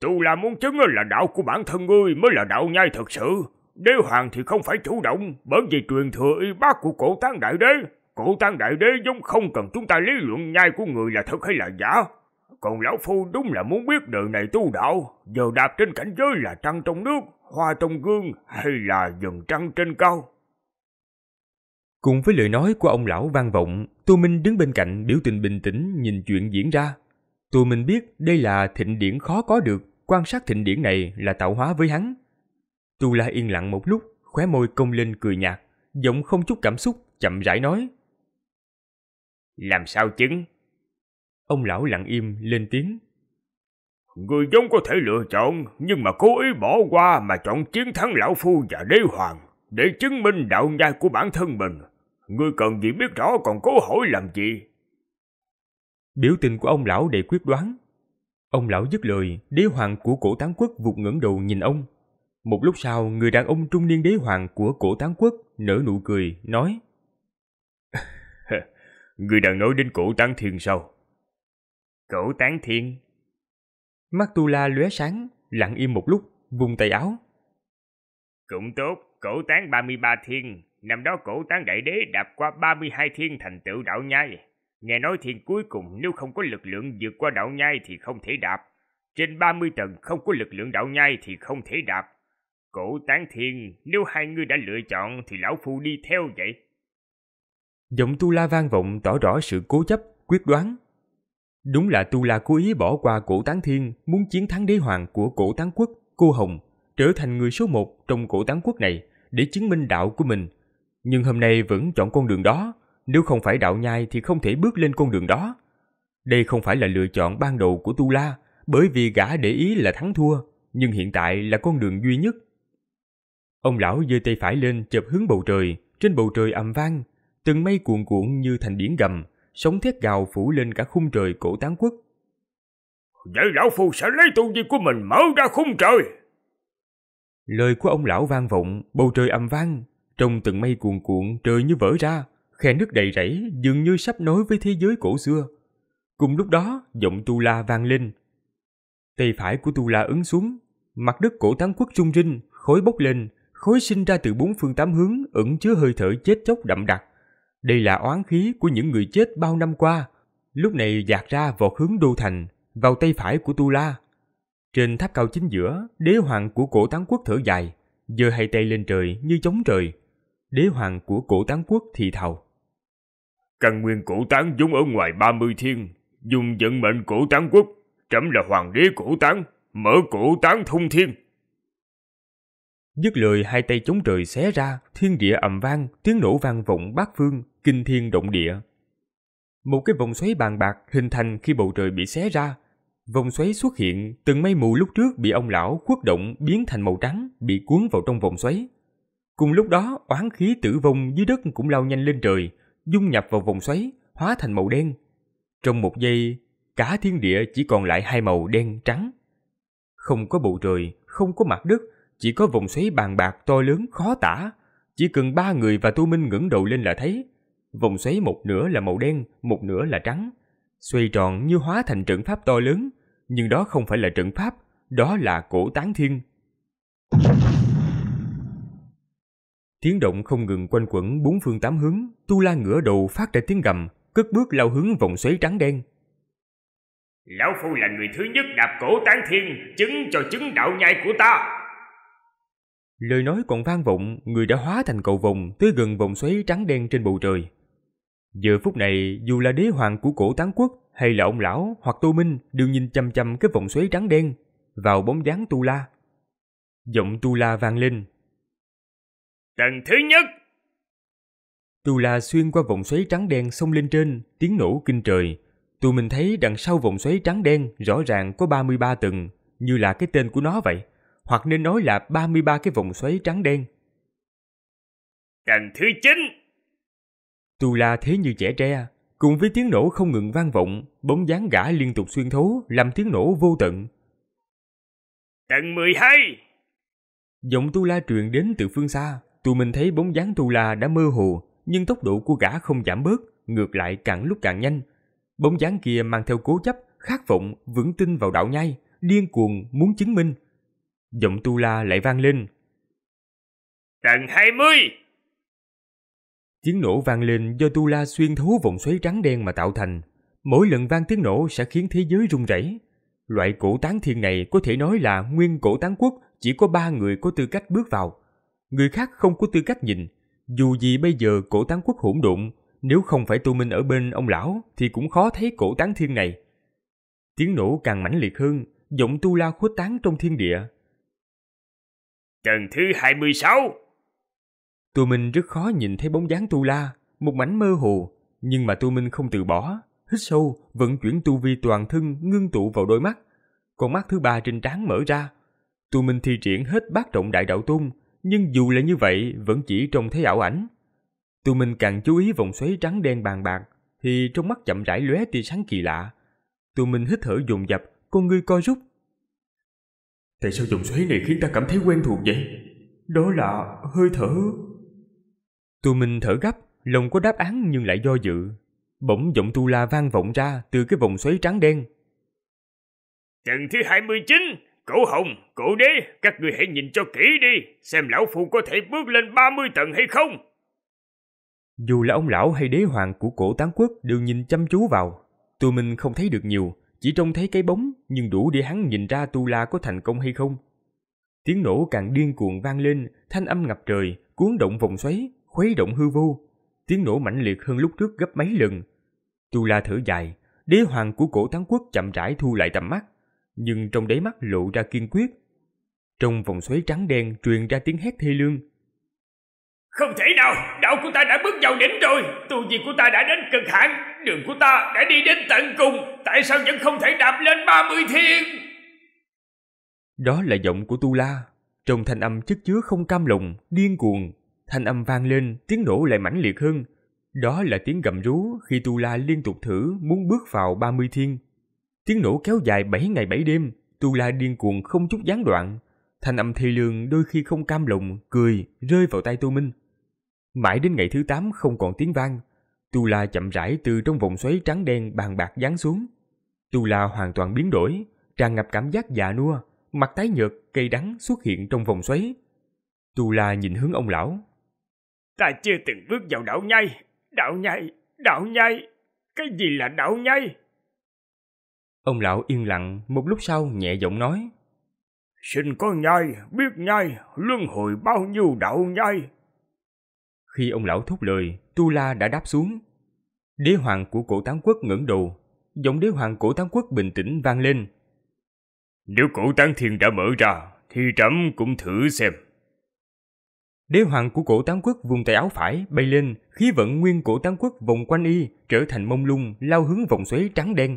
Tu là muốn chứng là đạo của bản thân ngươi mới là đạo nhai thật sự, Đế hoàng thì không phải chủ động bởi vì truyền thừa y bác của cổ tán đại đế. Cổ tán đại đế giống không cần chúng ta lý luận nhai của người là thật hay là giả. Còn lão phu đúng là muốn biết đời này tu đạo, giờ đạp trên cảnh giới là trăng trong nước, hoa trong gương hay là dần trăng trên cao. Cùng với lời nói của ông lão vang vọng, Tô Minh đứng bên cạnh biểu tình bình tĩnh nhìn chuyện diễn ra. Tô Minh biết đây là thịnh điển khó có được, quan sát thịnh điển này là tạo hóa với hắn, Tu La yên lặng một lúc, khóe môi cong lên cười nhạt, giọng không chút cảm xúc, chậm rãi nói. Làm sao chứng? Ông lão lặng im lên tiếng. Người giống có thể lựa chọn, nhưng mà cố ý bỏ qua mà chọn chiến thắng lão phu và đế hoàng, để chứng minh đạo nhai của bản thân mình. Ngươi cần gì biết rõ còn cố hỏi làm gì? Biểu tình của ông lão đầy quyết đoán. Ông lão dứt lời, đế hoàng của cổ tán quốc vụt ngẩng đầu nhìn ông, một lúc sau, người đàn ông trung niên đế hoàng của cổ tán quốc nở nụ cười, nói Người đang nói đến cổ tán thiên sao? Cổ tán thiên? Mắt tu la lóe sáng, lặng im một lúc, vùng tay áo. Cũng tốt, cổ tán 33 thiên, năm đó cổ tán đại đế đạp qua 32 thiên thành tựu đạo nhai. Nghe nói thiên cuối cùng nếu không có lực lượng vượt qua đạo nhai thì không thể đạp. Trên 30 tầng không có lực lượng đạo nhai thì không thể đạp. Cổ tán thiên, nếu hai ngươi đã lựa chọn thì lão phu đi theo vậy. Giọng tu la vang vọng tỏ rõ sự cố chấp, quyết đoán. Đúng là tu la cố ý bỏ qua cổ tán thiên muốn chiến thắng đế hoàng của cổ tán quốc, cô Hồng, trở thành người số một trong cổ tán quốc này để chứng minh đạo của mình. Nhưng hôm nay vẫn chọn con đường đó, nếu không phải đạo nhai thì không thể bước lên con đường đó. Đây không phải là lựa chọn ban đầu của tu la, bởi vì gã để ý là thắng thua, nhưng hiện tại là con đường duy nhất Ông lão giơ tay phải lên chụp hướng bầu trời, trên bầu trời ầm vang, từng mây cuồn cuộn như thành điển gầm, sóng thét gào phủ lên cả khung trời cổ tán quốc. Vậy lão phu sẽ lấy tu vi của mình mở ra khung trời. Lời của ông lão vang vọng, bầu trời ầm vang, trong từng mây cuồn cuộn trời như vỡ ra, khe nước đầy rẫy dường như sắp nối với thế giới cổ xưa. Cùng lúc đó, giọng Tu La vang lên. Tay phải của Tu La ứng xuống, mặt đất cổ tán quốc rung rinh, khối bốc lên, khối sinh ra từ bốn phương tám hướng ẩn chứa hơi thở chết chóc đậm đặc. Đây là oán khí của những người chết bao năm qua, lúc này dạt ra vọt hướng đô thành, vào tay phải của Tu La. Trên tháp cao chính giữa, đế hoàng của cổ tán quốc thở dài, giơ hai tay lên trời như chống trời. Đế hoàng của cổ tán quốc thì thào. Căn nguyên cổ tán vốn ở ngoài ba mươi thiên, dùng vận mệnh cổ tán quốc, trẫm là hoàng đế cổ tán, mở cổ tán thông thiên. Dứt lời hai tay chống trời xé ra, thiên địa ầm vang, tiếng nổ vang vọng bát phương, kinh thiên động địa. Một cái vòng xoáy bàn bạc hình thành khi bầu trời bị xé ra. Vòng xoáy xuất hiện, từng mây mù lúc trước bị ông lão khuất động biến thành màu trắng, bị cuốn vào trong vòng xoáy. Cùng lúc đó, oán khí tử vong dưới đất cũng lao nhanh lên trời, dung nhập vào vòng xoáy, hóa thành màu đen. Trong một giây, cả thiên địa chỉ còn lại hai màu đen trắng. Không có bầu trời, không có mặt đất, chỉ có vùng xoáy bàn bạc to lớn khó tả. Chỉ cần ba người và Tu Minh ngẩng đầu lên là thấy. Vùng xoáy một nửa là màu đen, một nửa là trắng. Xoay tròn như hóa thành trận pháp to lớn. Nhưng đó không phải là trận pháp, đó là cổ tán thiên. Tiếng động không ngừng quanh quẩn bốn phương tám hướng, Tu La ngửa đầu phát ra tiếng gầm, cất bước lao hướng vòng xoáy trắng đen. Lão Phu là người thứ nhất đạp cổ tán thiên, chứng cho chứng đạo nhai của ta. Lời nói còn vang vọng, người đã hóa thành cầu vồng tới gần vòng xoáy trắng đen trên bầu trời. Giờ phút này, dù là đế hoàng của cổ tán quốc hay là ông lão hoặc Tô Minh đều nhìn chăm chăm cái vòng xoáy trắng đen vào bóng dáng Tu La. Giọng Tu La vang lên. Tầng thứ nhất! Tu La xuyên qua vòng xoáy trắng đen xông lên trên, tiếng nổ kinh trời. Tụi mình thấy đằng sau vòng xoáy trắng đen rõ ràng có 33 tầng, như là cái tên của nó vậy hoặc nên nói là 33 cái vòng xoáy trắng đen. Tầng thứ 9 Tu La thế như trẻ tre, cùng với tiếng nổ không ngừng vang vọng, bóng dáng gã liên tục xuyên thấu, làm tiếng nổ vô tận. Tầng 12 Giọng Tu La truyền đến từ phương xa, tụi mình thấy bóng dáng Tu La đã mơ hồ, nhưng tốc độ của gã không giảm bớt, ngược lại càng lúc càng nhanh. Bóng dáng kia mang theo cố chấp, khát vọng, vững tin vào đạo nhai, điên cuồng muốn chứng minh Giọng tu la lại vang lên. Tầng 20! Tiếng nổ vang lên do tu la xuyên thấu vòng xoáy trắng đen mà tạo thành. Mỗi lần vang tiếng nổ sẽ khiến thế giới rung rẩy. Loại cổ tán thiên này có thể nói là nguyên cổ tán quốc chỉ có ba người có tư cách bước vào. Người khác không có tư cách nhìn. Dù gì bây giờ cổ tán quốc hỗn độn, nếu không phải tu minh ở bên ông lão thì cũng khó thấy cổ tán thiên này. Tiếng nổ càng mãnh liệt hơn, giọng tu la khuếch tán trong thiên địa, Tầng thứ 26. tu minh rất khó nhìn thấy bóng dáng Tu La, một mảnh mơ hồ, nhưng mà Tu Minh không từ bỏ, hít sâu, vận chuyển tu vi toàn thân ngưng tụ vào đôi mắt. Con mắt thứ ba trên trán mở ra. Tu Minh thi triển hết bát trọng đại đạo tung, nhưng dù là như vậy vẫn chỉ trông thấy ảo ảnh. Tu Minh càng chú ý vòng xoáy trắng đen bàn bạc, thì trong mắt chậm rãi lóe tia sáng kỳ lạ. Tu Minh hít thở dồn dập, con ngươi co rút, Tại sao dòng xoáy này khiến ta cảm thấy quen thuộc vậy? Đó là hơi thở. Tu Minh thở gấp, lòng có đáp án nhưng lại do dự. Bỗng giọng Tu La vang vọng ra từ cái vòng xoáy trắng đen. Trận thứ 29, Cổ Hồng, Cổ Đế, các người hãy nhìn cho kỹ đi, xem lão phu có thể bước lên 30 tầng hay không. Dù là ông lão hay đế hoàng của cổ tán quốc đều nhìn chăm chú vào, Tu Minh không thấy được nhiều, chỉ trông thấy cái bóng nhưng đủ để hắn nhìn ra Tu La có thành công hay không. Tiếng nổ càng điên cuồng vang lên, thanh âm ngập trời, cuốn động vòng xoáy, khuấy động hư vô. Tiếng nổ mãnh liệt hơn lúc trước gấp mấy lần. Tu La thở dài, đế hoàng của cổ thắng quốc chậm rãi thu lại tầm mắt, nhưng trong đáy mắt lộ ra kiên quyết. Trong vòng xoáy trắng đen truyền ra tiếng hét thê lương. Không thể nào, đạo của ta đã bước vào đỉnh rồi, tu vi của ta đã đến cực hạn, Đường của ta đã đi đến tận cùng Tại sao vẫn không thể đạp lên ba mươi thiên Đó là giọng của Tu La Trong thanh âm chất chứa không cam lòng Điên cuồng Thanh âm vang lên Tiếng nổ lại mãnh liệt hơn Đó là tiếng gầm rú Khi Tu La liên tục thử Muốn bước vào ba mươi thiên Tiếng nổ kéo dài bảy ngày bảy đêm Tu La điên cuồng không chút gián đoạn Thanh âm thi lương đôi khi không cam lòng Cười rơi vào tay Tu Minh Mãi đến ngày thứ 8 không còn tiếng vang Tu La chậm rãi từ trong vòng xoáy trắng đen bàn bạc giáng xuống. Tu La hoàn toàn biến đổi, tràn ngập cảm giác già nua, mặt tái nhợt, cây đắng xuất hiện trong vòng xoáy. Tu La nhìn hướng ông lão. Ta chưa từng bước vào đảo nhai, đảo nhai, đảo nhai, cái gì là đảo nhai? Ông lão yên lặng, một lúc sau nhẹ giọng nói. Sinh có nhai, biết nhai, luân hồi bao nhiêu đạo nhai, khi ông lão thốt lời, Tu La đã đáp xuống. Đế hoàng của cổ tán quốc ngẩng đầu, giọng đế hoàng cổ tán quốc bình tĩnh vang lên. Nếu cổ tán thiên đã mở ra, thì trẫm cũng thử xem. Đế hoàng của cổ tán quốc vùng tay áo phải bay lên, khí vận nguyên cổ tán quốc vòng quanh y trở thành mông lung lao hướng vòng xoáy trắng đen.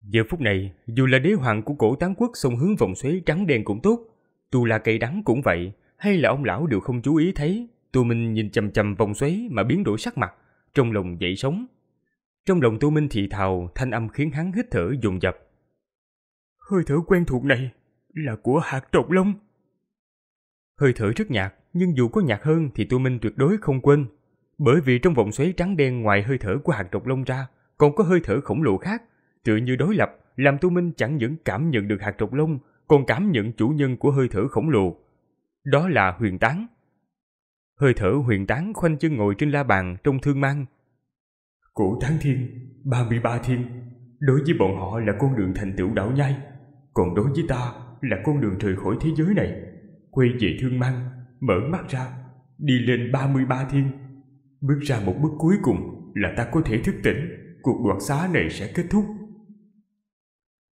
Giờ phút này, dù là đế hoàng của cổ tán quốc xông hướng vòng xoáy trắng đen cũng tốt, Tù là cây đắng cũng vậy, hay là ông lão đều không chú ý thấy, Tô Minh nhìn chầm chầm vòng xoáy mà biến đổi sắc mặt, trong lòng dậy sống. Trong lòng Tô Minh thì thào, thanh âm khiến hắn hít thở dồn dập. Hơi thở quen thuộc này là của hạt trọc lông. Hơi thở rất nhạt, nhưng dù có nhạt hơn thì Tô Minh tuyệt đối không quên. Bởi vì trong vòng xoáy trắng đen ngoài hơi thở của hạt trọc lông ra, còn có hơi thở khổng lồ khác, tựa như đối lập, làm Tô Minh chẳng những cảm nhận được hạt trọc lông còn cảm nhận chủ nhân của hơi thở khổng lồ. Đó là huyền tán. Hơi thở huyền tán khoanh chân ngồi trên la bàn trong thương mang. Cổ tán thiên, 33 thiên, đối với bọn họ là con đường thành tựu đạo nhai, còn đối với ta là con đường rời khỏi thế giới này, quay về thương mang, mở mắt ra, đi lên 33 thiên. Bước ra một bước cuối cùng là ta có thể thức tỉnh, cuộc đoạt xá này sẽ kết thúc.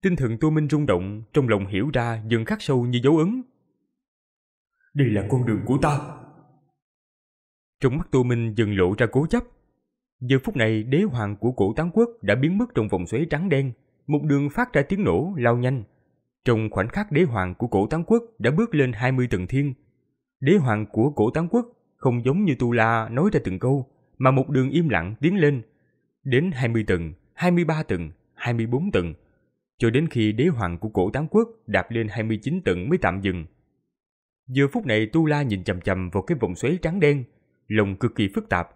Tinh thần Tô Minh rung động, trong lòng hiểu ra dần khắc sâu như dấu ấn. Đây là con đường của ta. Trong mắt Tô Minh dần lộ ra cố chấp. Giờ phút này đế hoàng của cổ tán quốc đã biến mất trong vòng xoáy trắng đen, một đường phát ra tiếng nổ lao nhanh. Trong khoảnh khắc đế hoàng của cổ tán quốc đã bước lên 20 tầng thiên. Đế hoàng của cổ tán quốc không giống như Tu La nói ra từng câu, mà một đường im lặng tiến lên. Đến 20 tầng, 23 tầng, 24 tầng, cho đến khi đế hoàng của cổ tán quốc đạp lên 29 tầng mới tạm dừng. Giờ phút này Tu La nhìn chầm chầm vào cái vòng xoáy trắng đen, lòng cực kỳ phức tạp.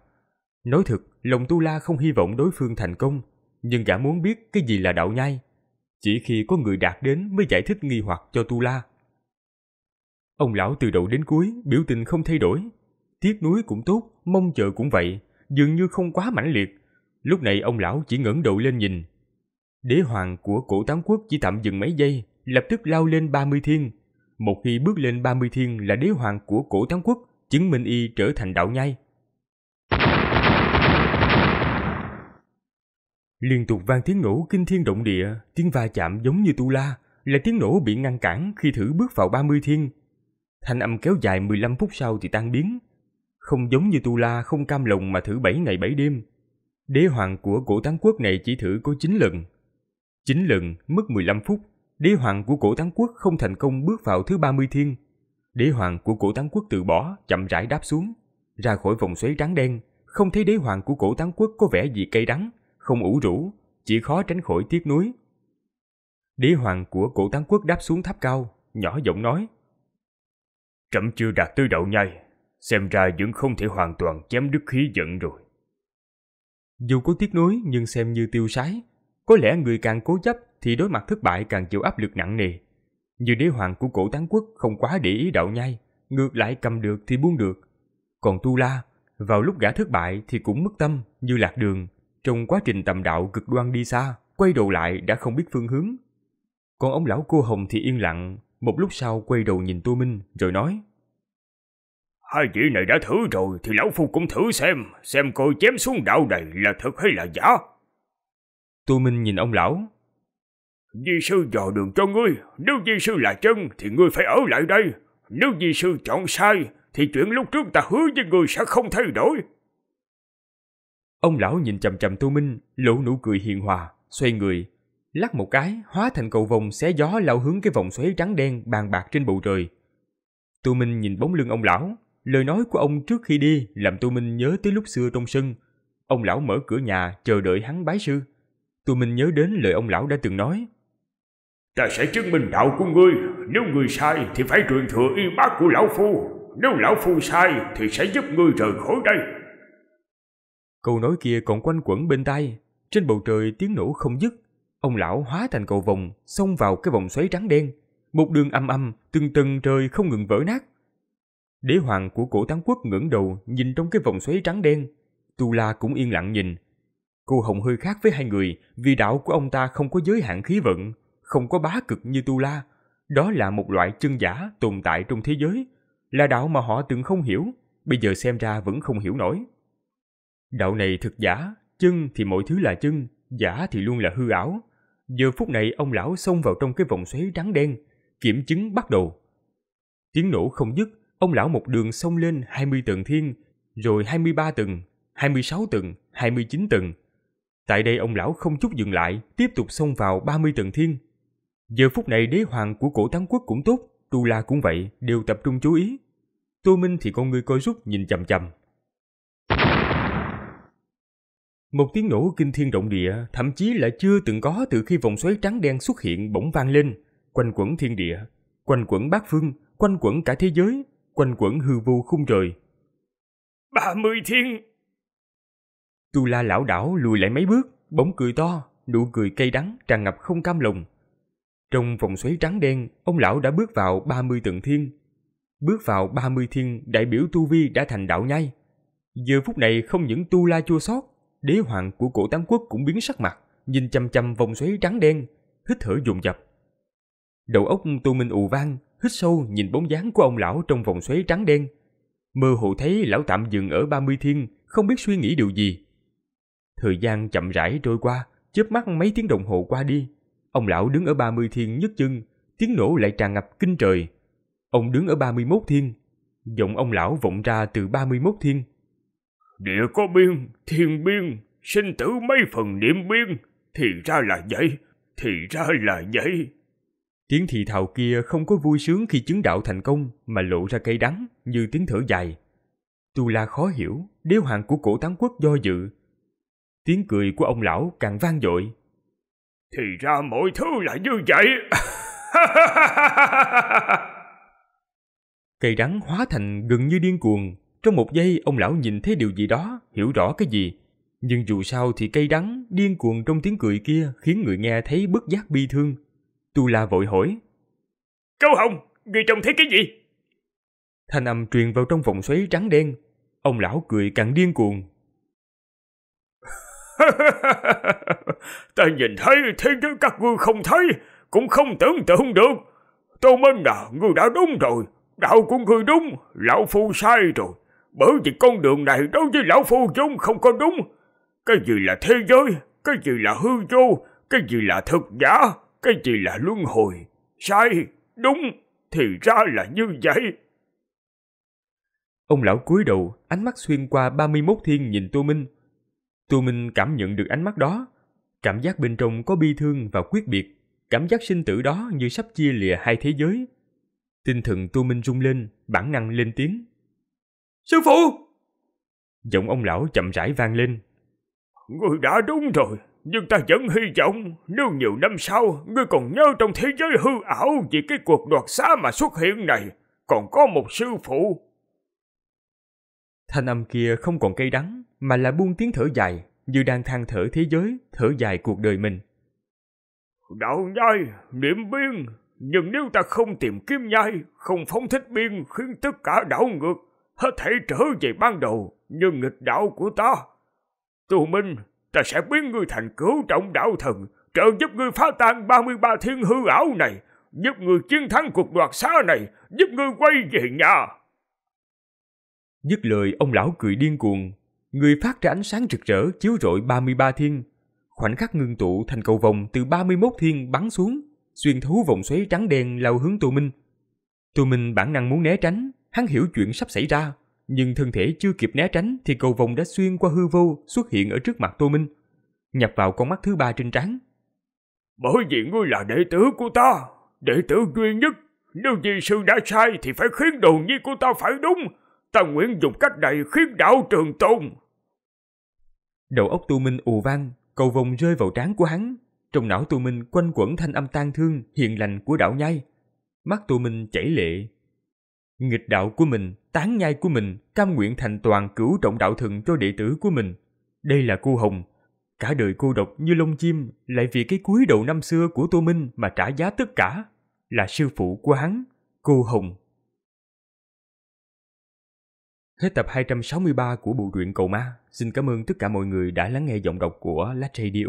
Nói thật, lòng Tu La không hy vọng đối phương thành công, nhưng gã muốn biết cái gì là đạo nhai. Chỉ khi có người đạt đến mới giải thích nghi hoặc cho Tu La. Ông lão từ đầu đến cuối biểu tình không thay đổi. Tiếc núi cũng tốt, mong chờ cũng vậy, dường như không quá mãnh liệt. Lúc này ông lão chỉ ngẩng đầu lên nhìn, Đế hoàng của cổ tám quốc chỉ tạm dừng mấy giây, lập tức lao lên 30 thiên. Một khi bước lên 30 thiên là đế hoàng của cổ tám quốc, chứng minh y trở thành đạo nhai. Liên tục vang tiếng nổ kinh thiên động địa, tiếng va chạm giống như tu la, là tiếng nổ bị ngăn cản khi thử bước vào 30 thiên. Thanh âm kéo dài 15 phút sau thì tan biến. Không giống như tu la không cam lòng mà thử 7 ngày 7 đêm. Đế hoàng của cổ tán quốc này chỉ thử có 9 lần, 9 lần mất 15 phút, đế hoàng của cổ tán quốc không thành công bước vào thứ 30 thiên. Đế hoàng của cổ tán quốc từ bỏ, chậm rãi đáp xuống, ra khỏi vòng xoáy trắng đen, không thấy đế hoàng của cổ tán quốc có vẻ gì cay đắng, không ủ rũ, chỉ khó tránh khỏi tiếc nuối. Đế hoàng của cổ tán quốc đáp xuống tháp cao, nhỏ giọng nói. Trẫm chưa đạt tới đậu nhai, xem ra vẫn không thể hoàn toàn chém đứt khí giận rồi. Dù có tiếc nuối nhưng xem như tiêu sái, có lẽ người càng cố chấp thì đối mặt thất bại càng chịu áp lực nặng nề. Như đế hoàng của cổ tán quốc không quá để ý đạo nhai, ngược lại cầm được thì buông được. Còn Tu La, vào lúc gã thất bại thì cũng mất tâm như lạc đường, trong quá trình tầm đạo cực đoan đi xa, quay đầu lại đã không biết phương hướng. Còn ông lão cô Hồng thì yên lặng, một lúc sau quay đầu nhìn Tô Minh rồi nói Hai vị này đã thử rồi thì lão phu cũng thử xem, xem coi chém xuống đạo này là thật hay là giả. Tô Minh nhìn ông lão. Di sư dò đường cho ngươi, nếu di sư là chân thì ngươi phải ở lại đây. Nếu di sư chọn sai thì chuyện lúc trước ta hứa với ngươi sẽ không thay đổi. Ông lão nhìn chầm chầm Tô Minh, lộ nụ cười hiền hòa, xoay người. Lắc một cái, hóa thành cầu vòng xé gió lao hướng cái vòng xoáy trắng đen bàn bạc trên bầu trời. Tô Minh nhìn bóng lưng ông lão, lời nói của ông trước khi đi làm Tô Minh nhớ tới lúc xưa trong sân. Ông lão mở cửa nhà chờ đợi hắn bái sư tụi mình nhớ đến lời ông lão đã từng nói. Ta sẽ chứng minh đạo của ngươi, nếu ngươi sai thì phải truyền thừa y bác của lão phu, nếu lão phu sai thì sẽ giúp ngươi rời khỏi đây. Câu nói kia còn quanh quẩn bên tai, trên bầu trời tiếng nổ không dứt, ông lão hóa thành cầu vồng xông vào cái vòng xoáy trắng đen, một đường âm âm từng từng trời không ngừng vỡ nát. Đế hoàng của cổ tán quốc ngẩng đầu nhìn trong cái vòng xoáy trắng đen, Tu La cũng yên lặng nhìn, Cô Hồng hơi khác với hai người vì đạo của ông ta không có giới hạn khí vận, không có bá cực như Tu La. Đó là một loại chân giả tồn tại trong thế giới, là đạo mà họ từng không hiểu, bây giờ xem ra vẫn không hiểu nổi. Đạo này thực giả, chân thì mọi thứ là chân, giả thì luôn là hư ảo. Giờ phút này ông lão xông vào trong cái vòng xoáy trắng đen, kiểm chứng bắt đầu. Tiếng nổ không dứt, ông lão một đường xông lên 20 tầng thiên, rồi 23 tầng, 26 tầng, 29 tầng, Tại đây ông lão không chút dừng lại, tiếp tục xông vào 30 tầng thiên. Giờ phút này đế hoàng của cổ tán quốc cũng tốt, Tu La cũng vậy, đều tập trung chú ý. Tô Minh thì con người coi rút nhìn chầm chầm. Một tiếng nổ kinh thiên động địa, thậm chí là chưa từng có từ khi vòng xoáy trắng đen xuất hiện bỗng vang lên, quanh quẩn thiên địa, quanh quẩn bát phương, quanh quẩn cả thế giới, quanh quẩn hư vô khung trời. Ba mươi thiên Tu La lão đảo lùi lại mấy bước, bỗng cười to, nụ cười cay đắng tràn ngập không cam lòng. Trong vòng xoáy trắng đen, ông lão đã bước vào 30 tầng thiên. Bước vào 30 thiên đại biểu Tu Vi đã thành đạo nhai. Giờ phút này không những Tu La chua xót, đế hoàng của cổ tám quốc cũng biến sắc mặt, nhìn chăm chăm vòng xoáy trắng đen, hít thở dồn dập. Đầu óc Tu Minh ù vang, hít sâu nhìn bóng dáng của ông lão trong vòng xoáy trắng đen. Mơ hồ thấy lão tạm dừng ở 30 thiên, không biết suy nghĩ điều gì. Thời gian chậm rãi trôi qua, chớp mắt mấy tiếng đồng hồ qua đi. Ông lão đứng ở 30 thiên nhất chân, tiếng nổ lại tràn ngập kinh trời. Ông đứng ở 31 thiên, giọng ông lão vọng ra từ 31 thiên. Địa có biên, thiên biên, sinh tử mấy phần niệm biên, thì ra là vậy, thì ra là vậy. Tiếng thì thào kia không có vui sướng khi chứng đạo thành công mà lộ ra cây đắng như tiếng thở dài. Tu La khó hiểu, đế hoàng của cổ tán quốc do dự, Tiếng cười của ông lão càng vang dội. Thì ra mọi thứ là như vậy. Cây đắng hóa thành gần như điên cuồng. Trong một giây ông lão nhìn thấy điều gì đó, hiểu rõ cái gì. Nhưng dù sao thì cây đắng, điên cuồng trong tiếng cười kia khiến người nghe thấy bất giác bi thương. Tu La vội hỏi. Câu hồng, người trông thấy cái gì? Thanh âm truyền vào trong vòng xoáy trắng đen. Ông lão cười càng điên cuồng, ta nhìn thấy thế giới các ngươi không thấy, cũng không tưởng tượng được. Tô Minh à, ngươi đã đúng rồi, đạo của ngươi đúng, lão phu sai rồi. Bởi vì con đường này đối với lão phu vốn không có đúng. Cái gì là thế giới, cái gì là hư vô, cái gì là thực giả, cái gì là luân hồi. Sai, đúng, thì ra là như vậy. Ông lão cúi đầu, ánh mắt xuyên qua ba 31 thiên nhìn Tô Minh, Tô Minh cảm nhận được ánh mắt đó, cảm giác bên trong có bi thương và quyết biệt, cảm giác sinh tử đó như sắp chia lìa hai thế giới. Tinh thần Tô Minh rung lên, bản năng lên tiếng. Sư phụ! Giọng ông lão chậm rãi vang lên. Ngươi đã đúng rồi, nhưng ta vẫn hy vọng nếu nhiều năm sau ngươi còn nhớ trong thế giới hư ảo vì cái cuộc đoạt xá mà xuất hiện này còn có một sư phụ. Thanh âm kia không còn cay đắng, mà là buông tiếng thở dài như đang than thở thế giới, thở dài cuộc đời mình. Đạo nhai, niệm biên, nhưng nếu ta không tìm kiếm nhai, không phóng thích biên khiến tất cả đảo ngược, hết thể trở về ban đầu như nghịch đạo của ta. Tu Minh, ta sẽ biến ngươi thành cứu trọng đạo thần, trợ giúp ngươi phá tan 33 thiên hư ảo này, giúp ngươi chiến thắng cuộc đoạt xá này, giúp ngươi quay về nhà. Dứt lời ông lão cười điên cuồng, người phát ra ánh sáng rực rỡ chiếu rọi 33 thiên. Khoảnh khắc ngưng tụ thành cầu vòng từ 31 thiên bắn xuống, xuyên thấu vòng xoáy trắng đen lao hướng Tô Minh. Tô Minh bản năng muốn né tránh, hắn hiểu chuyện sắp xảy ra, nhưng thân thể chưa kịp né tránh thì cầu vòng đã xuyên qua hư vô xuất hiện ở trước mặt Tô Minh, nhập vào con mắt thứ ba trên trán. Bởi vì ngươi là đệ tử của ta, đệ tử duy nhất, nếu gì sư đã sai thì phải khiến đồ nhi của ta phải đúng, ta nguyện dùng cách này khiến đạo trường tồn. Đầu óc Tu Minh ù vang, cầu vồng rơi vào trán của hắn. Trong não Tu Minh quanh quẩn thanh âm tang thương, hiền lành của đạo nhai. Mắt Tu Minh chảy lệ. Nghịch đạo của mình, tán nhai của mình, cam nguyện thành toàn cửu trọng đạo thần cho đệ tử của mình. Đây là cô Hồng. Cả đời cô độc như lông chim, lại vì cái cuối đầu năm xưa của Tô Minh mà trả giá tất cả. Là sư phụ của hắn, cô Hồng. Hết tập 263 của bộ truyện Cầu Ma. Xin cảm ơn tất cả mọi người đã lắng nghe giọng đọc của Latch Radio.